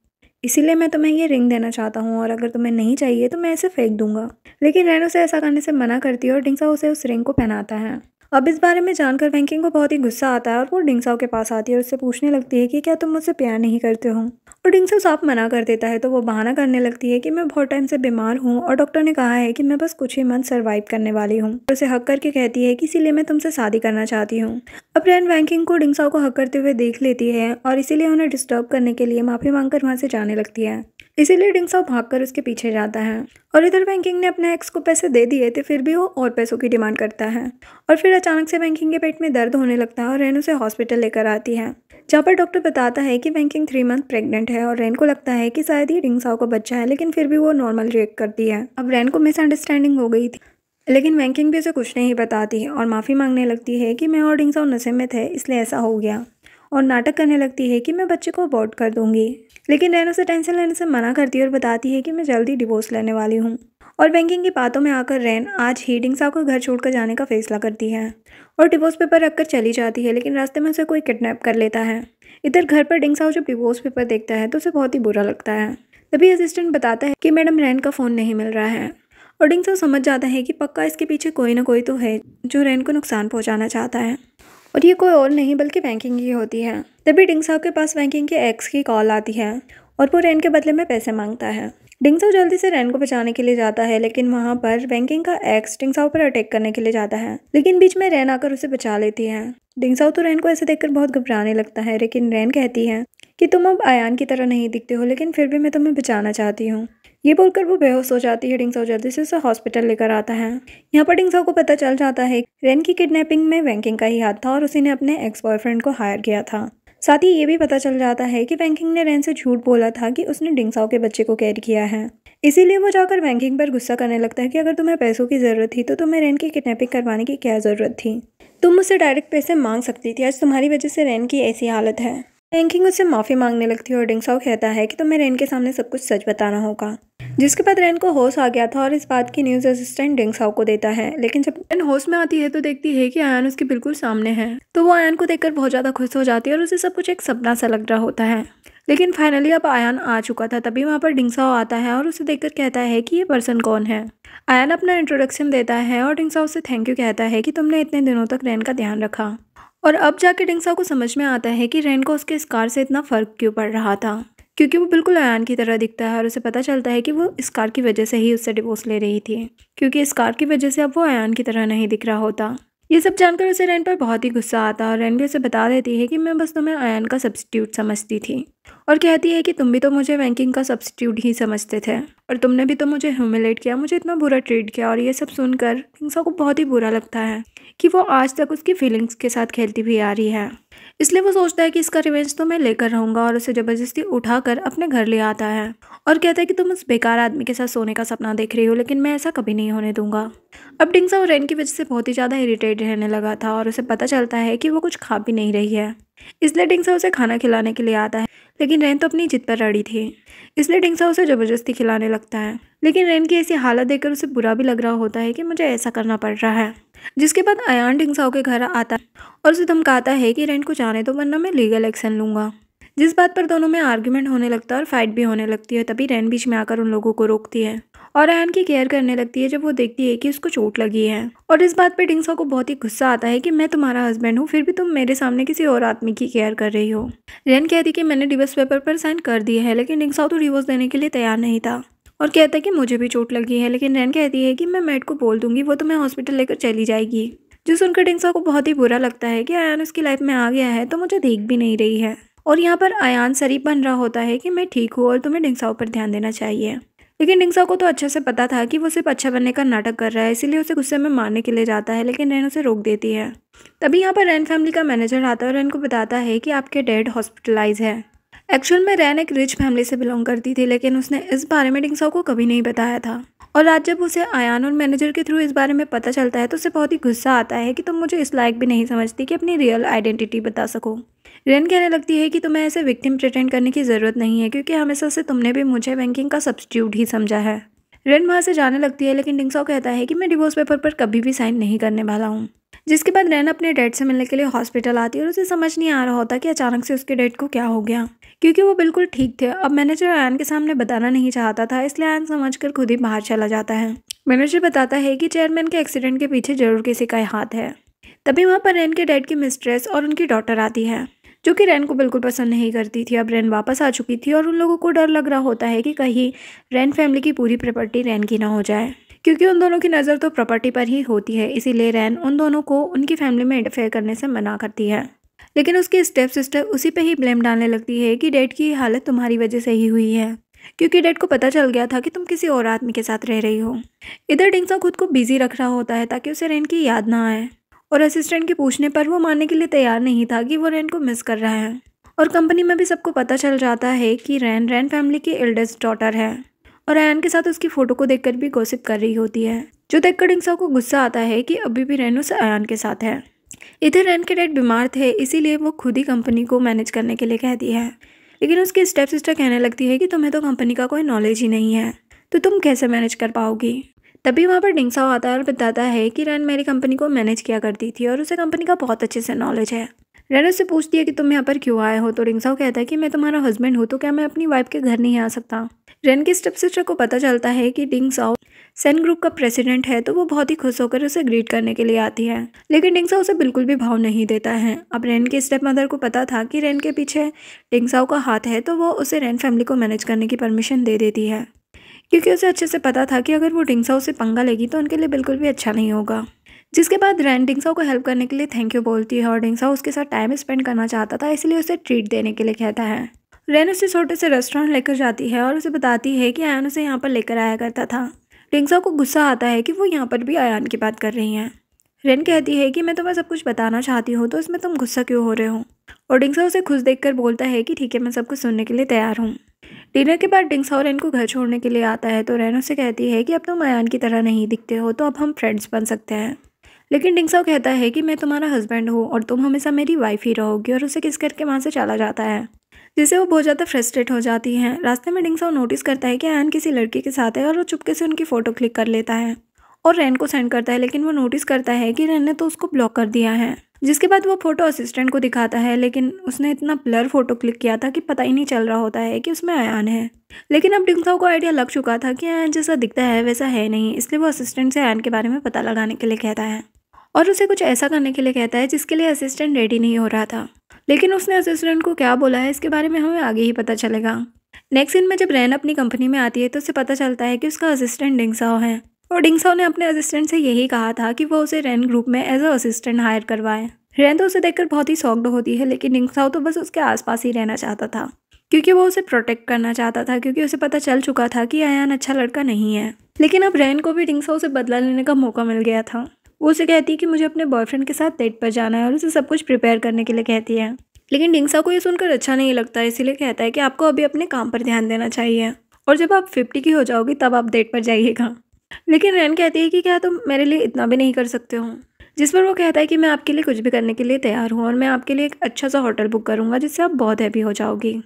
इसीलिए मैं तुम्हें ये रिंग देना चाहता हूँ और अगर तुम्हें नहीं चाहिए तो मैं इसे फेंक दूंगा लेकिन रैन से ऐसा करने से मना करती है और डिंगसा उसे उस रिंग को पहनाता है अब इस बारे में जानकर वैंकिंग को बहुत ही गुस्सा आता है और वो डिंगसाओ के पास आती है और उससे पूछने लगती है कि क्या तुम मुझसे प्यार नहीं करते हो और डिंगसाओ साफ मना कर देता है तो वो बहाना करने लगती है कि मैं बहुत टाइम से बीमार हूँ और डॉक्टर ने कहा है कि मैं बस कुछ ही मंथ सर्वाइव करने वाली हूँ उसे हक करके कहती है कि इसीलिए मैं तुमसे शादी करना चाहती हूँ अब रैन वैंकिंग को डिंगसाओ को हक करते हुए देख लेती है और इसीलिए उन्हें डिस्टर्ब करने के लिए माफ़ी मांगकर वहाँ से जाने लगती है इसीलिए डिंगसाओ कर उसके पीछे जाता है और इधर वैंकिंग ने अपने एक्स को पैसे दे दिए थे तो फिर भी वो और पैसों की डिमांड करता है और फिर अचानक से वैंकिंग के पेट में दर्द होने लगता है और रेन उसे हॉस्पिटल लेकर आती है जहाँ पर डॉक्टर बताता है कि वैंकिंग थ्री मंथ प्रेगनेंट है और रेन को लगता है कि शायद ये डिंगसाओ का बच्चा है लेकिन फिर भी वो नॉर्मल रिएक्ट करती है अब रेन को मिसअंडरस्टैंडिंग हो गई थी लेकिन वैंकिंग भी उसे कुछ नहीं बताती और माफ़ी मांगने लगती है कि मैं और डिंगसाओ नशे में थे इसलिए ऐसा हो गया और नाटक करने लगती है कि मैं बच्चे को अबॉर्ड कर दूंगी लेकिन रैन से टेंशन लेने से मना करती है और बताती है कि मैं जल्दी डिवोर्स लेने वाली हूँ और बैंकिंग की बातों में आकर रैन आज ही डिंगसा को घर छोड़कर जाने का फैसला करती है और डिवोर्स पेपर रखकर चली जाती है लेकिन रास्ते में उसे कोई किडनैप कर लेता है इधर घर पर डिंगसाओ जब डिवोर्स पेपर देखता है तो उसे बहुत ही बुरा लगता है तभी असिस्टेंट बताता है कि मैडम रैन का फ़ोन नहीं मिल रहा है और डिंगसाओ समझ जाता है कि पक्का इसके पीछे कोई ना कोई तो है जो रैन को नुकसान पहुँचाना चाहता है और ये कोई और नहीं बल्कि बैंकिंग ही होती है तभी डिंगसाओ के पास बैंकिंग के एक्स की कॉल आती है और वो रेन के बदले में पैसे मांगता है डिंगसाओ जल्दी से रेन को बचाने के लिए जाता है लेकिन वहाँ पर बैंकिंग का एक्स डिंगसाओ पर अटैक करने के लिए जाता है लेकिन बीच में रेन आकर उसे बचा लेती है डिंगसाओ तो रेन को ऐसे देखकर बहुत घबराने लगता है लेकिन रेन कहती है कि तुम अब आयान की तरह नहीं दिखते हो लेकिन फिर भी मैं तुम्हें बचाना चाहती हूँ ये बोलकर वो बेहोश हो जाती है डिंगसाओ जल्दी से उसे हॉस्पिटल लेकर आता है यहाँ पर डिंगसाओ को पता चल जाता है रेन की किडनैपिंग में वैंकिंग का ही हाथ था और उसी ने अपने एक्स बॉयफ्रेंड को हायर किया था साथ ही ये भी पता चल जाता है कि वैंकिंग ने रेन से झूठ बोला था कि उसने डिंगसाओ के बच्चे को कैद किया है इसीलिए वो जाकर वैंकिंग पर गुस्सा करने लगता है कि अगर तुम्हें पैसों की ज़रूरत थी तो तुम्हें रेन की किडनैपिंग करवाने की क्या ज़रूरत थी तुम मुझसे डायरेक्ट पैसे मांग सकती थी आज तुम्हारी वजह से रेन की ऐसी हालत है वैंकिंग उससे माफ़ी मांगने लगती है और डिंगसाओ कहता है कि तुम्हें रेन के सामने सब कुछ सच बताना होगा जिसके बाद रैन को होश आ गया था और इस बात की न्यूज़ असिस्टेंट डेंगसाओ को देता है लेकिन जब रैन होश में आती है तो देखती है कि आयन उसके बिल्कुल सामने है तो वो आयन को देखकर बहुत ज़्यादा खुश हो जाती है और उसे सब कुछ एक सपना सा लग रहा होता है लेकिन फाइनली अब आयन आ चुका था तभी वहाँ पर डिंगसाओ आता है और उसे देखकर कहता है कि ये पर्सन कौन है आयन अपना इंट्रोडक्शन देता है और डिंगसाओ से थैंक यू कहता है कि तुमने इतने दिनों तक रैन का ध्यान रखा और अब जाके डिंगसाओ को समझ में आता है कि रैन को उसके स्कार से इतना फ़र्क क्यों पड़ रहा था क्योंकि वो बिल्कुल अनान की तरह दिखता है और उसे पता चलता है कि वो इस कार की वजह से ही उससे डिवोर्स ले रही थी क्योंकि इस कार की वजह से अब वो अनान की तरह नहीं दिख रहा होता ये सब जानकर उसे रैन पर बहुत ही गुस्सा आता है और रैन भी उसे बता देती है कि मैं बस तुम्हें अयान का सब्सिट्यूट समझती थी और कहती है कि तुम भी तो मुझे वैंकिंग का सब्सिट्यूट ही समझते थे और तुमने भी तो मुझे ह्यूमिलेट किया मुझे इतना बुरा ट्रीट किया और ये सब सुनकर किंगसा को बहुत ही बुरा लगता है कि वो आज तक उसकी फीलिंग्स के साथ खेलती भी आ रही है इसलिए वो सोचता है कि इसका रिवेंज तो मैं लेकर रहूंगा और उसे ज़बरदस्ती उठाकर अपने घर ले आता है और कहता है कि तुम उस बेकार आदमी के साथ सोने का सपना देख रही हो लेकिन मैं ऐसा कभी नहीं होने दूंगा अब डिंगसा और रेन की वजह से बहुत ही ज़्यादा इरीटेट रहने लगा था और उसे पता चलता है कि वो कुछ खा भी नहीं रही है इसलिए डिंगसा उसे खाना खिलाने के लिए आता है लेकिन रैन तो अपनी जिद पर रड़ी थी इसलिए डिंगसा उसे ज़बरदस्ती खिलाने लगता है लेकिन रैन की ऐसी हालत देखकर उसे बुरा भी लग रहा होता है कि मुझे ऐसा करना पड़ रहा है जिसके बाद अयान डिंगसाओ के घर आता है और उसे धमकाता है कि रैन को जाने तो वरना मैं लीगल एक्शन लूँगा जिस बात पर दोनों में आर्ग्यूमेंट होने लगता है और फाइट भी होने लगती है तभी रैन बीच में आकर उन लोगों को रोकती है और रैन की केयर करने लगती है जब वो देखती है कि उसको चोट लगी है और इस बात पर डिंगसा को बहुत ही गुस्सा आता है कि मैं तुम्हारा हस्बैंड हूँ फिर भी तुम मेरे सामने किसी और आदमी की केयर कर रही हो रैन कहती कि मैंने डिवोर्स पेपर पर साइन कर दिया है लेकिन डिंगसा तो डिवोर्स देने के लिए तैयार नहीं था और कहता है कि मुझे भी चोट लगी है लेकिन रैन कहती है कि मैं मैट को बोल दूंगी वो तुम्हें हॉस्पिटल लेकर चली जाएगी जो सुनकर डिंगसा को बहुत ही बुरा लगता है कि आयान उसकी लाइफ में आ गया है तो मुझे देख भी नहीं रही है और यहाँ पर आयान शरीफ बन रहा होता है कि मैं ठीक हूँ और तुम्हें डिंगसाओ पर ध्यान देना चाहिए लेकिन डिंगसा को तो अच्छे से पता था कि वो सिर्फ अच्छा बनने का नाटक कर रहा है इसीलिए उसे गुस्से में मारने के लिए जाता है लेकिन रैन उसे रोक देती है तभी यहाँ पर रैन फैमिली का मैनेजर आता है और रैन को बताता है कि आपके डैड हॉस्पिटलाइज है एक्चुअल में रैन एक रिच फैमिली से बिलोंग करती थी लेकिन उसने इस बारे में डिंगसाओ को कभी नहीं बताया था और आज जब उसे आयान और मैनेजर के थ्रू इस बारे में पता चलता है तो उसे बहुत ही गुस्सा आता है कि तुम मुझे इस लायक भी नहीं समझती कि अपनी रियल आइडेंटिटी बता सको रेन कहने लगती है कि तुम्हें ऐसे विक्टिम प्रिटेंड करने की ज़रूरत नहीं है क्योंकि हमेशा से तुमने भी मुझे बैंकिंग का सब्सिट्यूट ही समझा है रेन वहाँ से जाने लगती है लेकिन डिंगसाओ कहता है कि मैं डिवोर्स पेपर पर कभी भी साइन नहीं करने वाला हूँ जिसके बाद रैन अपने डैड से मिलने के लिए हॉस्पिटल आती है और उसे समझ नहीं आ रहा होता कि अचानक से उसके डैड को क्या हो गया क्योंकि वो बिल्कुल ठीक थे अब मैनेजर आयन के सामने बताना नहीं चाहता था इसलिए आयन समझ कर खुद ही बाहर चला जाता है मैनेजर बताता है कि चेयरमैन के एक्सीडेंट के पीछे जरूर किसी का हाथ है तभी वहाँ पर रैन के डैड की मिस्ट्रेस और उनकी डॉटर आती है जो कि रैन को बिल्कुल पसंद नहीं करती थी अब रैन वापस आ चुकी थी और उन लोगों को डर लग रहा होता है कि कहीं रैन फैमिली की पूरी प्रॉपर्टी रैन की ना हो जाए क्योंकि उन दोनों की नज़र तो प्रॉपर्टी पर ही होती है इसीलिए रैन उन दोनों को उनकी फैमिली में इंटरफेयर करने से मना करती है लेकिन उसके स्टेप सिस्टर उसी पे ही ब्लेम डालने लगती है कि डैड की हालत तुम्हारी वजह से ही हुई है क्योंकि डैड को पता चल गया था कि तुम किसी और आदमी के साथ रह रही हो इधर डिंगसा खुद को बिजी रख रहा होता है ताकि उसे रेन की याद ना आए और असिस्टेंट के पूछने पर वो मानने के लिए तैयार नहीं था कि वो रैन को मिस कर रहा है और कंपनी में भी सबको पता चल जाता है कि रैन रैन फैमिली की एल्डेस्ट डॉटर है और रैन के साथ उसकी फ़ोटो को देखकर भी गोसिप कर रही होती है जो देखकर डिंगसा को गुस्सा आता है कि अभी भी रैन उस आयान के साथ है इधर रन के डैड बीमार थे इसीलिए वो खुद ही कंपनी को मैनेज करने के लिए कहती है लेकिन उसकी स्टेप सिस्टर कहने लगती है कि तुम्हें तो कंपनी का कोई नॉलेज ही नहीं है तो तुम कैसे मैनेज कर पाओगी तभी वहाँ पर डिंगसाओ आता है और बताता है कि रन मेरी कंपनी को मैनेज किया करती थी और उसे कंपनी का बहुत अच्छे से नॉलेज है रन उससे पूछती है कि तुम यहाँ पर क्यों आए हो तो डिंगसाओ कहता है कि मैं तुम्हारा हस्बैंड हूँ तो क्या मैं अपनी वाइफ के घर नहीं आ सकता रेन की स्टेप सिस्टर को पता चलता है कि डिंगसाओ सेन ग्रुप का प्रेसिडेंट है तो वो बहुत ही खुश होकर उसे ग्रीट करने के लिए आती है लेकिन डिंगसाओ उसे बिल्कुल भी भाव नहीं देता है अब रेन के स्टेप मदर को पता था कि रेन के पीछे डिंगसाओ का हाथ है तो वो उसे रेन फैमिली को मैनेज करने की परमिशन दे देती है क्योंकि उसे अच्छे से पता था कि अगर वो डिंगसाओ से पंगा लेगी तो उनके लिए बिल्कुल भी अच्छा नहीं होगा जिसके बाद रैन डिंगसाओ को हेल्प करने के लिए थैंक यू बोलती है और डिंगसाओ उसके साथ टाइम स्पेंड करना चाहता था इसलिए उसे ट्रीट देने के लिए कहता है रैन उसे छोटे से रेस्टोरेंट लेकर जाती है और उसे बताती है कि आयन उसे यहाँ पर लेकर आया करता था रिंगसा को गुस्सा आता है कि वो यहाँ पर भी आयान की बात कर रही हैं रेन कहती है कि मैं तुम्हें सब कुछ बताना चाहती हूँ तो इसमें तुम गुस्सा क्यों हो रहे हो और डिंगसा उसे खुश देखकर बोलता है कि ठीक है मैं सब कुछ सुनने के लिए तैयार हूँ डिनर के बाद डिंगसा और रेन को घर छोड़ने के लिए आता है तो रेन उसे कहती है कि अब तुम अयान की तरह नहीं दिखते हो तो अब हम फ्रेंड्स बन सकते हैं लेकिन डिंगसाओ कहता है कि मैं तुम्हारा हस्बैंड हूँ और तुम हमेशा मेरी वाइफ ही रहोगी और उसे किस करके वहाँ से चला जाता है जिससे वो बहुत ज़्यादा फ्रस्ट्रेट हो जाती हैं रास्ते में डिंगसाओ नोटिस करता है कि एन किसी लड़की के साथ है और वो चुपके से उनकी फ़ोटो क्लिक कर लेता है और रैन को सेंड करता है लेकिन वो नोटिस करता है कि रैन ने तो उसको ब्लॉक कर दिया है जिसके बाद वो फ़ोटो असिस्टेंट को दिखाता है लेकिन उसने इतना ब्लर फ़ोटो क्लिक किया था कि पता ही नहीं चल रहा होता है कि उसमें आयान है लेकिन अब डिंगसाओ को आइडिया लग चुका था कि आयान जैसा दिखता है वैसा है नहीं इसलिए वो असिस्टेंट से आयान के बारे में पता लगाने के लिए कहता है और उसे कुछ ऐसा करने के लिए कहता है जिसके लिए असिस्टेंट रेडी नहीं हो रहा था लेकिन उसने असिस्टेंट को क्या बोला है इसके बारे में हमें आगे ही पता चलेगा नेक्स्ट सीन में जब रैन अपनी कंपनी में आती है तो उसे पता चलता है कि उसका असिस्टेंट डिंगसाओ है और डिंगसाओ ने अपने असिस्टेंट से यही कहा था कि वो उसे रैन ग्रुप में एज अ असिस्टेंट हायर करवाए रैन तो उसे देखकर बहुत ही सॉक्ड होती है लेकिन डिंगसाओ तो बस उसके आस ही रहना चाहता था क्योंकि वो उसे प्रोटेक्ट करना चाहता था क्योंकि उसे पता चल चुका था कि अयान अच्छा लड़का नहीं है लेकिन अब रैन को भी डिंगसाओ से बदला लेने का मौका मिल गया था वो उसे कहती है कि मुझे अपने बॉयफ्रेंड के साथ डेट पर जाना है और उसे सब कुछ प्रिपेयर करने के लिए कहती है लेकिन डिंगसा को ये सुनकर अच्छा नहीं लगता इसीलिए कहता है कि आपको अभी अपने काम पर ध्यान देना चाहिए और जब आप फिफ्टी की हो जाओगी तब आप डेट पर जाइएगा लेकिन रैन कहती है कि क्या तुम मेरे लिए इतना भी नहीं कर सकते हो जिस पर वो कहता है कि मैं आपके लिए कुछ भी करने के लिए तैयार हूँ और मैं आपके लिए एक अच्छा सा होटल बुक करूँगा जिससे आप बहुत हैप्पी हो जाओगी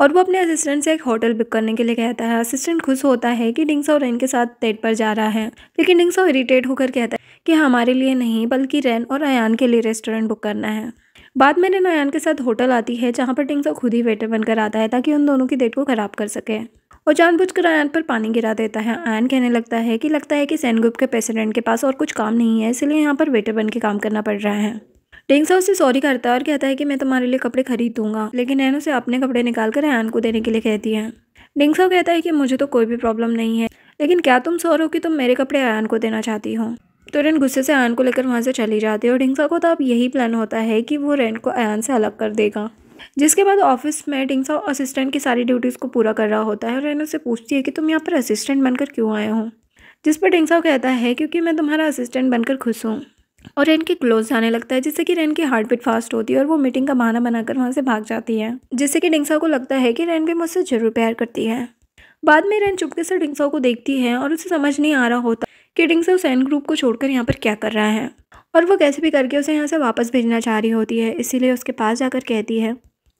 और वो अपने असिस्टेंट से एक होटल बुक करने के लिए कहता है असिस्टेंट खुश होता है कि और रैन के साथ डेट पर जा रहा है लेकिन डिंगसाओ इरीटेट होकर कहता है कि हमारे लिए नहीं बल्कि रैन और अयान के लिए रेस्टोरेंट बुक करना है बाद में रेन अयान के साथ होटल आती है जहाँ पर डिंगसा खुद ही वेटर बनकर आता है ताकि उन दोनों की डेट को ख़राब कर सके और जानबूझकर आयन पर पानी गिरा देता है आयन कहने लगता है कि लगता है कि सैन ग्रुप के प्रेसिडेंट के पास और कुछ काम नहीं है इसलिए यहाँ पर वेटर बन के काम करना पड़ रहा है डेंगसा उससे सॉरी करता है और कहता है कि मैं तुम्हारे लिए कपड़े खरीद दूंगा लेकिन एन उसे अपने कपड़े निकाल कर आयन को देने के लिए कहती है डेंगसा कहता है कि मुझे तो कोई भी प्रॉब्लम नहीं है लेकिन क्या तुम सौर हो कि तुम मेरे कपड़े आयन को देना चाहती हो तो रेन गुस्से से आयन को लेकर वहाँ से चली जाती है और ढिंगसा को तो अब यही प्लान होता है कि वो रेन को आयन से अलग कर देगा जिसके बाद ऑफिस मेटिंग्स और असिस्टेंट की सारी ड्यूटीज़ को पूरा कर रहा होता है और रेनो से पूछती है कि तुम यहाँ पर असिस्टेंट बनकर क्यों आए हो जिस पर टिंगसाओ कहता है क्योंकि मैं तुम्हारा असिस्टेंट बनकर खुश हूँ और रेन के क्लोज जाने लगता है जिससे कि रेन की हार्ट बीट फास्ट होती है और वो मीटिंग का बहाना बनाकर वहाँ से भाग जाती है जिससे कि डिंगसाओ को लगता है कि रेन भी मुझसे ज़रूर प्यार करती है बाद में रेन चुपके से डिंगसाओ को देखती है और उसे समझ नहीं आ रहा होता कि डिंगसाओ सैन ग्रुप को छोड़कर यहाँ पर क्या कर रहा है और वो कैसे भी करके उसे यहाँ से वापस भेजना चाह रही होती है इसीलिए उसके पास जाकर कहती है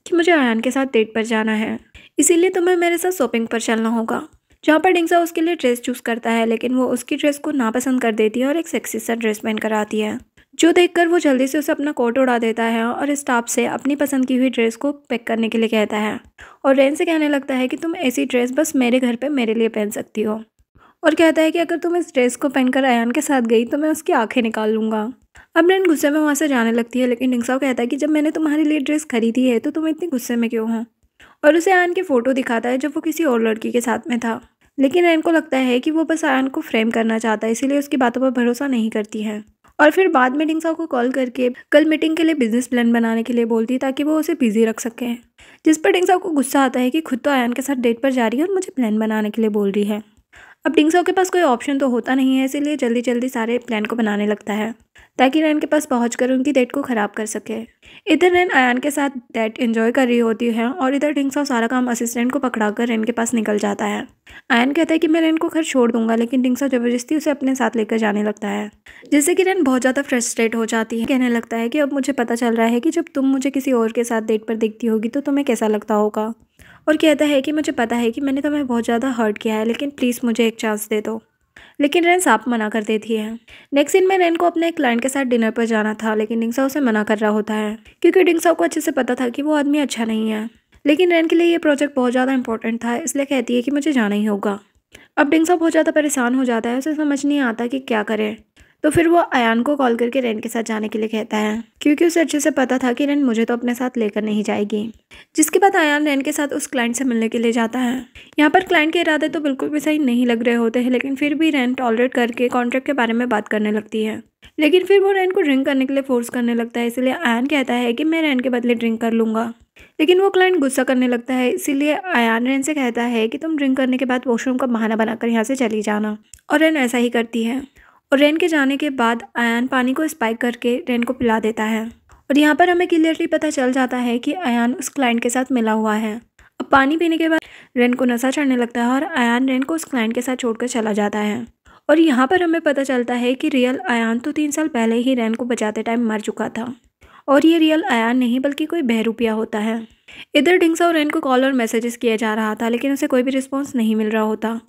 कि मुझे आयान के साथ डेट पर जाना है इसीलिए तुम्हें मेरे साथ शॉपिंग पर चलना होगा जहाँ पर डिंगसा उसके लिए ड्रेस चूज़ करता है लेकिन वो उसकी ड्रेस को नापसंद कर देती है और एक सेक्सी सा ड्रेस पहन कर आती है जो देखकर वो जल्दी से उसे अपना कोट उड़ा देता है और स्टाफ से अपनी पसंद की हुई ड्रेस को पैक करने के लिए कहता है और रेन से कहने लगता है कि तुम ऐसी ड्रेस बस मेरे घर पे मेरे लिए पहन सकती हो और कहता है कि अगर तुम इस ड्रेस को पहनकर अयान के साथ गई तो मैं उसकी आंखें निकाल लूँगा अब नैन गुस्से में वहाँ से जाने लगती है लेकिन डिंगसाओ कहता है कि जब मैंने तुम्हारे लिए ड्रेस खरीदी है तो तुम इतने गुस्से में क्यों हो और उसे आयन की फ़ोटो दिखाता है जब वो किसी और लड़की के साथ में था लेकिन आयन को लगता है कि वो बस आयन को फ्रेम करना चाहता है इसीलिए उसकी बातों पर भरोसा नहीं करती है और फिर बाद में डिंगसाओ को कॉल करके कल मीटिंग के लिए बिजनेस प्लान बनाने के लिए बोलती है ताकि वो उसे बिजी रख सकें जिस पर डिंगसाओ को गुस्सा आता है कि खुद तो आयन के साथ डेट पर जा रही है और मुझे प्लान बनाने के लिए बोल रही है अब डिंगसाओ के पास कोई ऑप्शन तो होता नहीं है इसीलिए जल्दी जल्दी सारे प्लान को बनाने लगता है ताकि रैन के पास कर उनकी डेट को ख़राब कर सके इधर रैन अयान के साथ डेट इन्जॉय कर रही होती है और इधर डिंगसाओ सारा काम असिस्टेंट को पकड़ा कर रैन के पास निकल जाता है आयन कहता है कि मैं रैन को घर छोड़ दूंगा लेकिन डिंगसाओ ज़बरदस्ती उसे अपने साथ लेकर जाने लगता है जिससे कि रैन बहुत ज़्यादा फ्रस्ट्रेट हो जाती है कहने लगता है कि अब मुझे पता चल रहा है कि जब तुम मुझे किसी और के साथ डेट पर देखती होगी तो तुम्हें कैसा लगता होगा और कहता है कि मुझे पता है कि मैंने तुम्हें बहुत ज़्यादा हर्ट किया है लेकिन प्लीज़ मुझे एक चांस दे दो लेकिन रेन साफ मना कर देती है नेक्स्ट दिन में रेन को अपने एक क्लाइंट के साथ डिनर पर जाना था लेकिन डिंगसा उसे मना कर रहा होता है क्योंकि डिंगसा को अच्छे से पता था कि वो आदमी अच्छा नहीं है लेकिन रेन के लिए ये प्रोजेक्ट बहुत ज़्यादा इंपॉर्टेंट था इसलिए कहती है कि मुझे जाना ही होगा अब डिंगसा बहुत ज़्यादा परेशान हो जाता है उसे समझ नहीं आता कि क्या करें तो फिर वो अयान को कॉल करके रेन के साथ जाने के लिए कहता है क्योंकि उसे अच्छे से पता था कि रेन मुझे तो अपने साथ लेकर नहीं जाएगी जिसके बाद अयान रेन के साथ उस क्लाइंट से मिलने के लिए जाता है यहाँ पर क्लाइंट के इरादे तो बिल्कुल भी सही नहीं लग रहे होते हैं लेकिन फिर भी रेन टॉलरेट करके कॉन्ट्रैक्ट के बारे में बात करने लगती है लेकिन फिर वो रैन को ड्रिंक करने के लिए फोर्स करने लगता है इसलिए आयन कहता है कि मैं रैन के बदले ड्रिंक कर लूँगा लेकिन वो क्लाइंट गुस्सा करने लगता है इसीलिए आयान रैन से कहता है कि तुम ड्रिंक करने के बाद वॉशरूम का बहाना बनाकर यहाँ से चली जाना और रैन ऐसा ही करती है और रेन के जाने के बाद अयान पानी को स्पाइक करके रेन को पिला देता है और यहाँ पर हमें क्लियरली पता चल जाता है कि अयान उस क्लाइंट के साथ मिला हुआ है अब पानी पीने के बाद रेन को नशा चढ़ने लगता है और अयान रेन को उस क्लाइंट के साथ छोड़कर चला जाता है और यहाँ पर हमें पता चलता है कि रियल अयान तो तीन साल पहले ही रेन को बचाते टाइम मर चुका था और ये रियल अयान नहीं बल्कि कोई बहरूपिया होता है इधर डिंग्सा और रेन को कॉल और मैसेजेस किया जा रहा था लेकिन उसे कोई भी रिस्पांस नहीं मिल रहा होता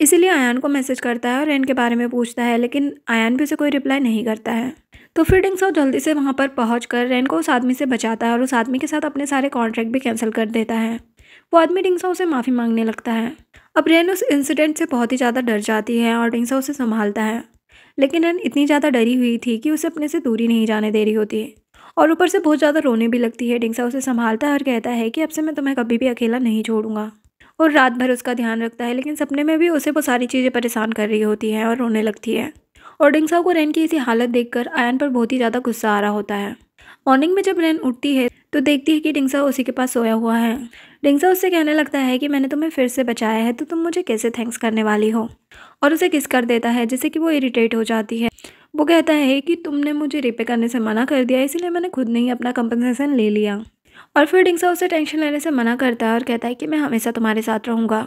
इसीलिए आयान को मैसेज करता है और रेन के बारे में पूछता है लेकिन आयान भी उसे कोई रिप्लाई नहीं करता है तो फिर डिंगसाओ जल्दी से वहाँ पर पहुँच कर रेन को उस आदमी से बचाता है और उस आदमी के साथ अपने सारे कॉन्ट्रैक्ट भी कैंसिल कर देता है वो आदमी डिंगसाओ उसे माफ़ी मांगने लगता है अब रेन उस इंसिडेंट से बहुत ही ज़्यादा डर जाती है और डिंगसाओ उसे संभालता है लेकिन रेन इतनी ज़्यादा डरी हुई थी कि उसे अपने से दूरी नहीं जाने दे रही होती है और ऊपर से बहुत ज़्यादा रोने भी लगती है डिंगसा उसे संभालता है और कहता है कि अब से मैं तुम्हें कभी भी अकेला नहीं छोड़ूंगा और रात भर उसका ध्यान रखता है लेकिन सपने में भी उसे वो सारी चीज़ें परेशान कर रही होती हैं और रोने लगती है और डिंगसा को रैन की इसी हालत देखकर आयन पर बहुत ही ज़्यादा गुस्सा आ रहा होता है मॉर्निंग में जब रैन उठती है तो देखती है कि डिंगसा उसी के पास सोया हुआ है डिंगसा उससे कहने लगता है कि मैंने तुम्हें फिर से बचाया है तो तुम मुझे कैसे थैंक्स करने वाली हो और उसे किस कर देता है जिससे कि वो इरिटेट हो जाती है वो कहता है कि तुमने मुझे रिपे करने से मना कर दिया इसलिए मैंने खुद नहीं अपना कंपनसेशन ले लिया और फिर डिंगसा उसे टेंशन लेने से मना करता है और कहता है कि मैं हमेशा तुम्हारे साथ रहूँगा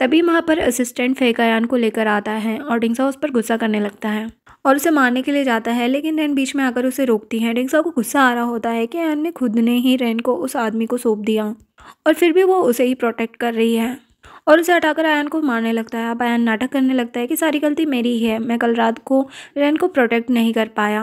तभी वहाँ पर असिस्टेंट फेकायान को लेकर आता है और डिंगसा उस पर गुस्सा करने लगता है और उसे मारने के लिए जाता है लेकिन रैन बीच में आकर उसे रोकती है डिंगसा को गुस्सा आ रहा होता है कि एन ने खुद ने ही रैन को उस आदमी को सौंप दिया और फिर भी वो उसे ही प्रोटेक्ट कर रही है और उसे हटाकर आयन को मारने लगता है अब आयन नाटक करने लगता है कि सारी गलती मेरी ही है मैं कल रात को रैन को प्रोटेक्ट नहीं कर पाया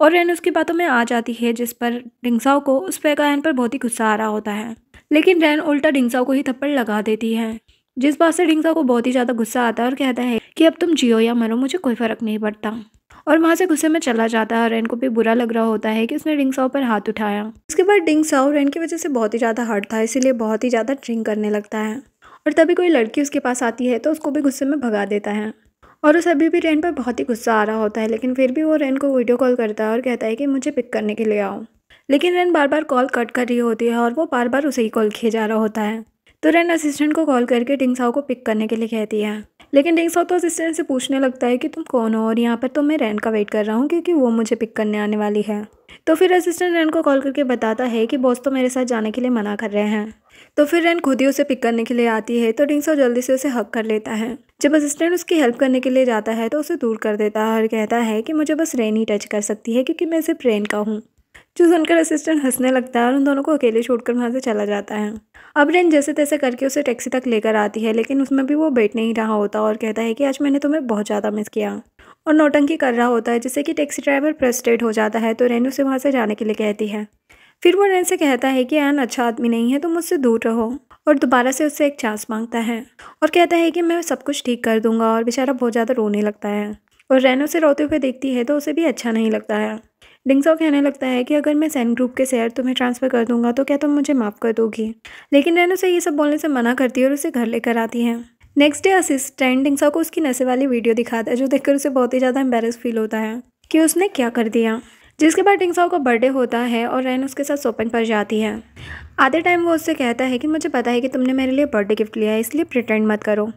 और रैन उसकी बातों में आ जाती है जिस पर डिंगसाओ को उस पैक आयन पर बहुत ही गुस्सा आ रहा होता है लेकिन रैन उल्टा डिंगसाओ को ही थप्पड़ लगा देती है जिस बात से डिंगसाओ को बहुत ही ज़्यादा गुस्सा आता है और कहता है कि अब तुम जियो या मरो मुझे कोई फ़र्क नहीं पड़ता और वहाँ से गुस्से में चला जाता है और रैन को भी बुरा लग रहा होता है कि उसने डिंगसाओ पर हाथ उठाया उसके बाद डिंगसाओ रैन की वजह से बहुत ही ज़्यादा हर्ट था इसीलिए बहुत ही ज़्यादा ड्रिंक करने लगता है पर तभी कोई लड़की उसके पास आती है तो उसको भी गुस्से में भगा देता है और उस अभी भी रेन पर बहुत ही गुस्सा आ रहा होता है लेकिन फिर भी वो रेन को वीडियो कॉल करता है और कहता है कि मुझे पिक करने के लिए आओ लेकिन रेन बार बार कॉल कट कर रही होती है और वो बार बार उसे ही कॉल किए जा रहा होता है तो रेन असिस्टेंट को कॉल करके डिंगसाओ को पिक करने के लिए कहती है लेकिन डिंगसाओ तो असिस्टेंट से पूछने लगता है कि तुम कौन हो और यहाँ पर तो मैं रैन का वेट कर रहा हूँ क्योंकि वो मुझे पिक करने आने वाली है तो फिर असिस्टेंट रैन को कॉल करके बताता है कि बॉस तो मेरे साथ जाने के लिए मना कर रहे हैं तो फिर रैन खुद ही उसे पिक करने के लिए आती है तो रिंगसो जल्दी से उसे हक कर लेता है जब असिस्टेंट उसकी हेल्प करने के लिए जाता है तो उसे दूर कर देता है और कहता है कि मुझे बस रेन ही टच कर सकती है क्योंकि मैं सिर्फ रेन का हूँ जो सुनकर असिस्टेंट हंसने लगता है और उन दोनों को अकेले छोड़कर वहाँ से चला जाता है अब रेन जैसे तैसे करके उसे टैक्सी तक लेकर आती है लेकिन उसमें भी वो बैठ नहीं रहा होता और कहता है कि आज मैंने तुम्हें बहुत ज़्यादा मिस किया और नोटंकी कर रहा होता है जिससे कि टैक्सी ड्राइवर फ्रस्ट्रेट हो जाता है तो रेन उसे वहाँ से जाने के लिए कहती है फिर वो रैन से कहता है कि एन अच्छा आदमी नहीं है तो मुझसे दूर रहो और दोबारा से उससे एक चांस मांगता है और कहता है कि मैं सब कुछ ठीक कर दूंगा और बेचारा बहुत ज़्यादा रोने लगता है और रैन उसे रोते हुए देखती है तो उसे भी अच्छा नहीं लगता है डिंगसो कहने लगता है कि अगर मैं सैन ग्रुप के शेयर तुम्हें ट्रांसफ़र कर दूंगा तो क्या तुम मुझे माफ़ कर दोगी लेकिन रैन उसे ये सब बोलने से मना करती है और उसे घर लेकर आती है नेक्स्ट डे असिस्टेंट डिंगसा को उसकी नशे वाली वीडियो दिखाता है जो देखकर उसे बहुत ही ज़्यादा एम्बेरस फील होता है कि उसने क्या कर दिया जिसके बाद टिंगसाओ का बर्थडे होता है और रैन उसके साथ सोपन पर जाती है आधे टाइम वो उससे कहता है कि मुझे पता है कि तुमने मेरे लिए बर्थडे गिफ्ट लिया है इसलिए प्रिटेंड मत करो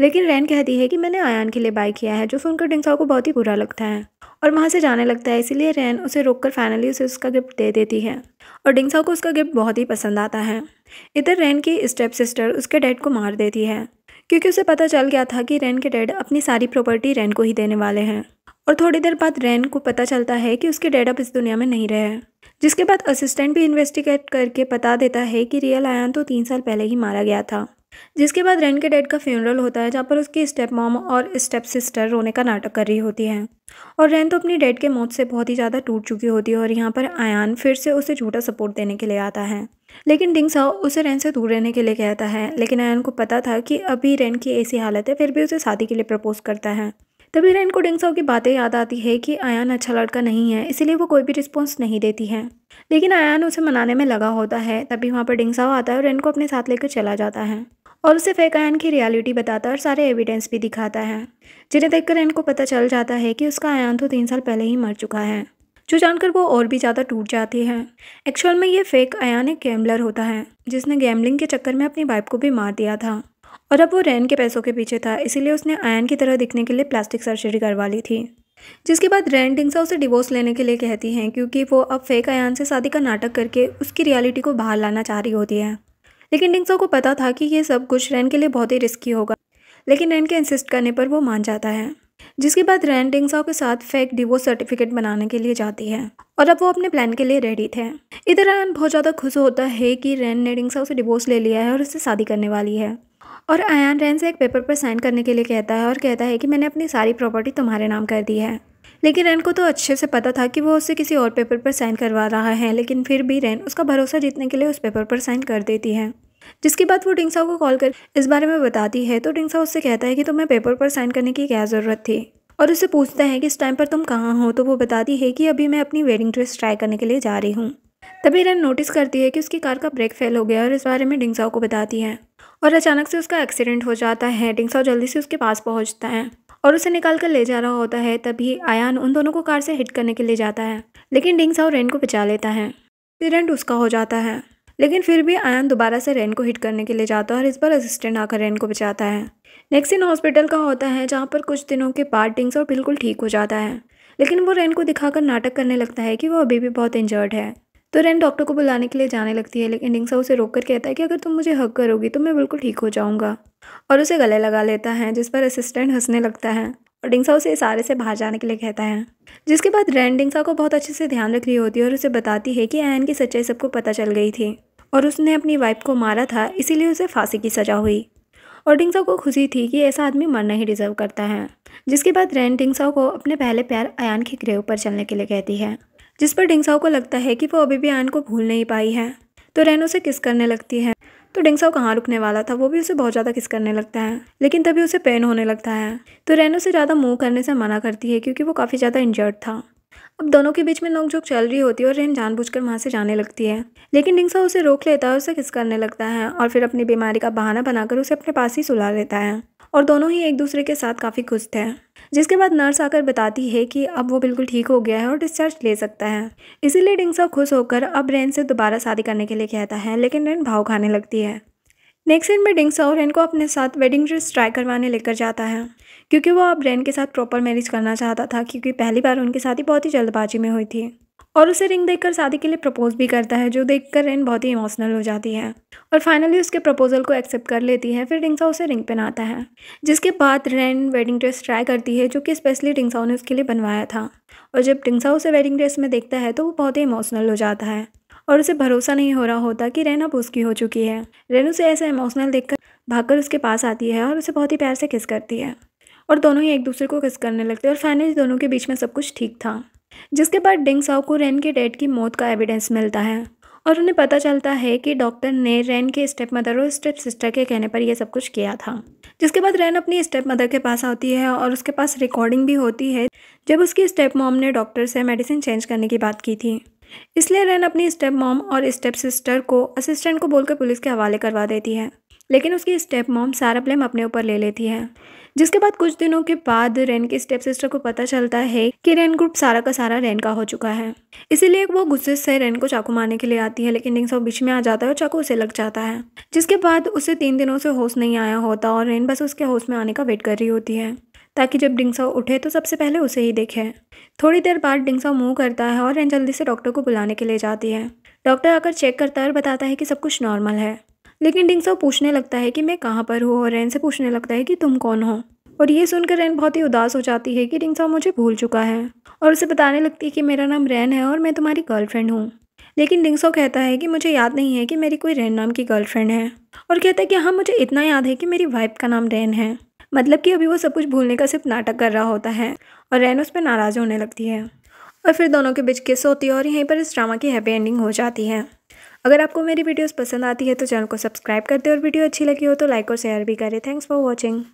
लेकिन रैन कहती है कि मैंने आयान के लिए बाई किया है जो सुनकर डिंगसाओ को बहुत ही बुरा लगता है और वहाँ से जाने लगता है इसीलिए रैन उसे रोक फाइनली उसे उसका गिफ्ट दे देती है और डिंगसाओ को उसका गिफ्ट बहुत ही पसंद आता है इधर रैन की स्टेप सिस्टर उसके डैड को मार देती है क्योंकि उसे पता चल गया था कि रैन के डैड अपनी सारी प्रॉपर्टी रैन को ही देने वाले हैं और थोड़ी देर बाद रैन को पता चलता है कि उसके डैड अब इस दुनिया में नहीं रहे हैं जिसके बाद असिस्टेंट भी इन्वेस्टिगेट करके बता देता है कि रियल आयान तो तीन साल पहले ही मारा गया था जिसके बाद रैन के डैड का फ्यूनरल होता है जहाँ पर उसकी स्टेप मॉम और स्टेप सिस्टर रोने का नाटक कर रही होती है और रैन तो अपनी डैड के मौत से बहुत ही ज़्यादा टूट चुकी होती है और यहाँ पर आयान फिर से उसे झूठा सपोर्ट देने के लिए आता है लेकिन डिंगसा उसे रैन से दूर रहने के लिए कहता है लेकिन आयन को पता था कि अभी रैन की ऐसी हालत है फिर भी उसे शादी के लिए प्रपोज करता है तभी रेन को डिंगसाओ की बातें याद आती है कि आयान अच्छा लड़का नहीं है इसीलिए वो कोई भी रिस्पॉन्स नहीं देती है लेकिन आयान उसे मनाने में लगा होता है तभी वहाँ पर डिंगसाओ आता है और रेन को अपने साथ लेकर चला जाता है और उसे फेक आयन की रियलिटी बताता है और सारे एविडेंस भी दिखाता है जिन्हें देखकर रेन को पता चल जाता है कि उसका आयान तो तीन साल पहले ही मर चुका है जो जानकर वो और भी ज़्यादा टूट जाती है एक्चुअल में ये फेक अयान एक गैम्बलर होता है जिसने गैम्बलिंग के चक्कर में अपनी वाइफ को भी मार दिया था और अब वो रैन के पैसों के पीछे था इसीलिए उसने आयन की तरह दिखने के लिए प्लास्टिक सर्जरी करवा ली थी जिसके बाद रैन डिंगसा उसे डिवोर्स लेने के लिए कहती हैं क्योंकि वो अब फेक आयान से शादी का नाटक करके उसकी रियलिटी को बाहर लाना चाह रही होती है लेकिन डिंगसा को पता था कि ये सब कुछ रैन के लिए बहुत ही रिस्की होगा लेकिन रैन के इंसिस्ट करने पर वो मान जाता है जिसके बाद रैन डिंगसाओ के साथ फेक डिवोर्स सर्टिफिकेट बनाने के लिए जाती है और अब वो अपने प्लान के लिए रेडी थे इधर रैन बहुत ज़्यादा खुश होता है कि रैन ने डिंगसा उसे डिवोर्स ले लिया है और उससे शादी करने वाली है और आयान रैन से एक पेपर पर साइन करने के लिए कहता है और कहता है कि मैंने अपनी सारी प्रॉपर्टी तुम्हारे नाम कर दी है लेकिन रैन को तो अच्छे से पता था कि वो उससे किसी और पेपर पर साइन करवा रहा है लेकिन फिर भी रैन उसका भरोसा जीतने के लिए उस पेपर पर साइन कर देती है जिसके बाद वो डिंगसाओ को कॉल कर इस बारे में बताती है तो डिंगसाओ उससे कहता है कि तुम्हें पेपर पर साइन करने की क्या ज़रूरत थी और उससे पूछता है कि इस टाइम पर तुम कहाँ हो तो वो बताती है कि अभी मैं अपनी वेडिंग ड्रेस ट्राई करने के लिए जा रही हूँ तभी रैन नोटिस करती है कि उसकी कार का ब्रेक फेल हो गया और इस बारे में डिंगसाओ को बताती है और अचानक से उसका एक्सीडेंट हो जाता है डिंगसाओ जल्दी से उसके पास पहुंचता है और उसे निकाल कर ले जा रहा होता है तभी आयान उन दोनों को कार से हिट करने के लिए जाता है लेकिन डिंगसाओ रेन को बचा लेता है एक्सीडेंट उसका हो जाता है लेकिन फिर भी आयान दोबारा से रेन को हिट करने के लिए जाता है और इस बार असिस्टेंट आकर रेन को बचाता है नेक्स्ट दिन हॉस्पिटल का होता है जहाँ पर कुछ दिनों के बाद और बिल्कुल ठीक हो जाता है लेकिन वो रेन को दिखाकर नाटक करने लगता है कि वो अभी भी बहुत इंजर्ड है तो रेन डॉक्टर को बुलाने के लिए जाने लगती है लेकिन डिंगसा उसे रोक कर कहता है कि अगर तुम मुझे हक करोगी तो मैं बिल्कुल ठीक हो जाऊँगा और उसे गले लगा लेता है जिस पर असिस्टेंट हंसने लगता है और डिंगसा उसे इशारे से बाहर जाने के लिए कहता है जिसके बाद रैन डिंगसा को बहुत अच्छे से ध्यान रख रही होती है और उसे बताती है कि एन की सच्चाई सबको पता चल गई थी और उसने अपनी वाइफ को मारा था इसीलिए उसे फांसी की सज़ा हुई और डिंगसा को खुशी थी कि ऐसा आदमी मरना ही डिज़र्व करता है जिसके बाद रैन डिंगसा को अपने पहले प्यार अयान के ग्रह पर चलने के लिए कहती है जिस पर डिंगसाओ को लगता है कि वो अभी भी आयन को भूल नहीं पाई है तो रैन से किस करने लगती है तो डिंगसाओ कहाँ रुकने वाला था वो भी उसे बहुत ज़्यादा किस करने लगता है लेकिन तभी उसे पेन होने लगता है तो रैन से ज़्यादा मूव करने से मना करती है क्योंकि वो काफ़ी ज़्यादा इंजर्ड था अब दोनों के बीच में नोकझोंक चल रही होती है और रेन कर वहाँ से जाने लगती है लेकिन डिंगसाओ उसे रोक लेता है उसे किस करने लगता है और फिर अपनी बीमारी का बहाना बनाकर उसे अपने पास ही सुला लेता है और दोनों ही एक दूसरे के साथ काफ़ी खुश थे जिसके बाद नर्स आकर बताती है कि अब वो बिल्कुल ठीक हो गया है और डिस्चार्ज ले सकता है इसीलिए डिंगसा खुश होकर अब रेन से दोबारा शादी करने के लिए कहता है लेकिन रेन भाव खाने लगती है नेक्स्ट दिन में डिंगसा और रेन को अपने साथ वेडिंग ड्रेस ट्राई करवाने लेकर जाता है क्योंकि वो अब रेन के साथ प्रॉपर मैरिज करना चाहता था क्योंकि पहली बार उनकी शादी बहुत ही जल्दबाजी में हुई थी और उसे रिंग देखकर शादी के लिए प्रपोज भी करता है जो देखकर रेन बहुत ही इमोशनल हो जाती है और फाइनली उसके प्रपोजल को एक्सेप्ट कर लेती है फिर रिंगसा उसे रिंग पहनाता है जिसके बाद रेन वेडिंग ड्रेस ट्राई करती है जो कि स्पेशली रिंगसाओ ने उसके लिए बनवाया था और जब रिंगसा उसे वेडिंग ड्रेस में देखता है तो वो बहुत ही इमोशनल हो जाता है और उसे भरोसा नहीं हो रहा होता कि रेन अब उसकी हो चुकी है रेन उसे ऐसे इमोशनल देखकर भागकर उसके पास आती है और उसे बहुत ही प्यार से किस करती है और दोनों ही एक दूसरे को किस करने लगते हैं और फाइनली दोनों के बीच में सब कुछ ठीक था जिसके बाद डिंग साओ को रेन के डैड की मौत का एविडेंस मिलता है और उन्हें पता चलता है कि डॉक्टर ने रैन के स्टेप मदर और स्टेप सिस्टर के कहने पर यह सब कुछ किया था जिसके बाद रैन अपनी स्टेप मदर के पास आती है और उसके पास रिकॉर्डिंग भी होती है जब उसकी स्टेप मॉम ने डॉक्टर से मेडिसिन चेंज करने की बात की थी इसलिए रैन अपनी स्टेप मॉम और स्टेप सिस्टर को असिस्टेंट को बोलकर पुलिस के हवाले करवा देती है लेकिन उसकी स्टेप मॉम सारा ब्लेम अपने ऊपर ले लेती है जिसके बाद कुछ दिनों के बाद रेन के स्टेप सिस्टर को पता चलता है कि रेन ग्रुप सारा का सारा रेन का हो चुका है इसीलिए वो गुस्से से रेन को चाकू मारने के लिए आती है लेकिन रिंगसाव बीच में आ जाता है और चाकू उसे लग जाता है जिसके बाद उसे तीन दिनों से होश नहीं आया होता और रेन बस उसके होश में आने का वेट कर रही होती है ताकि जब डिंगसाव उठे तो सबसे पहले उसे ही देखे थोड़ी देर बाद डिंगसा मुंह करता है और रेन जल्दी से डॉक्टर को बुलाने के लिए जाती है डॉक्टर आकर चेक करता है और बताता है कि सब कुछ नॉर्मल है लेकिन डिंगसो पूछने लगता है कि मैं कहाँ पर हूँ और रैन से पूछने लगता है कि तुम कौन हो और ये सुनकर रैन बहुत ही उदास हो जाती है कि डिंगसो मुझे भूल चुका है और उसे बताने लगती है कि मेरा नाम रैन है और मैं तुम्हारी गर्लफ्रेंड हूँ लेकिन डिंगसो कहता है कि मुझे याद नहीं है कि मेरी कोई रैन नाम की गर्लफ्रेंड है और कहता है कि हाँ मुझे इतना याद है कि मेरी वाइफ का नाम रैन है मतलब कि अभी वो सब कुछ भूलने का सिर्फ नाटक कर रहा होता है और रैन उस पर नाराज़ होने लगती है और फिर दोनों के बीच किस होती है और यहीं पर इस ड्रामा की हैप्पी एंडिंग हो जाती है अगर आपको मेरी वीडियोस पसंद आती है तो चैनल को सब्सक्राइब कर दें और वीडियो अच्छी लगी हो तो लाइक और शेयर भी करें थैंक्स फॉर वॉचिंग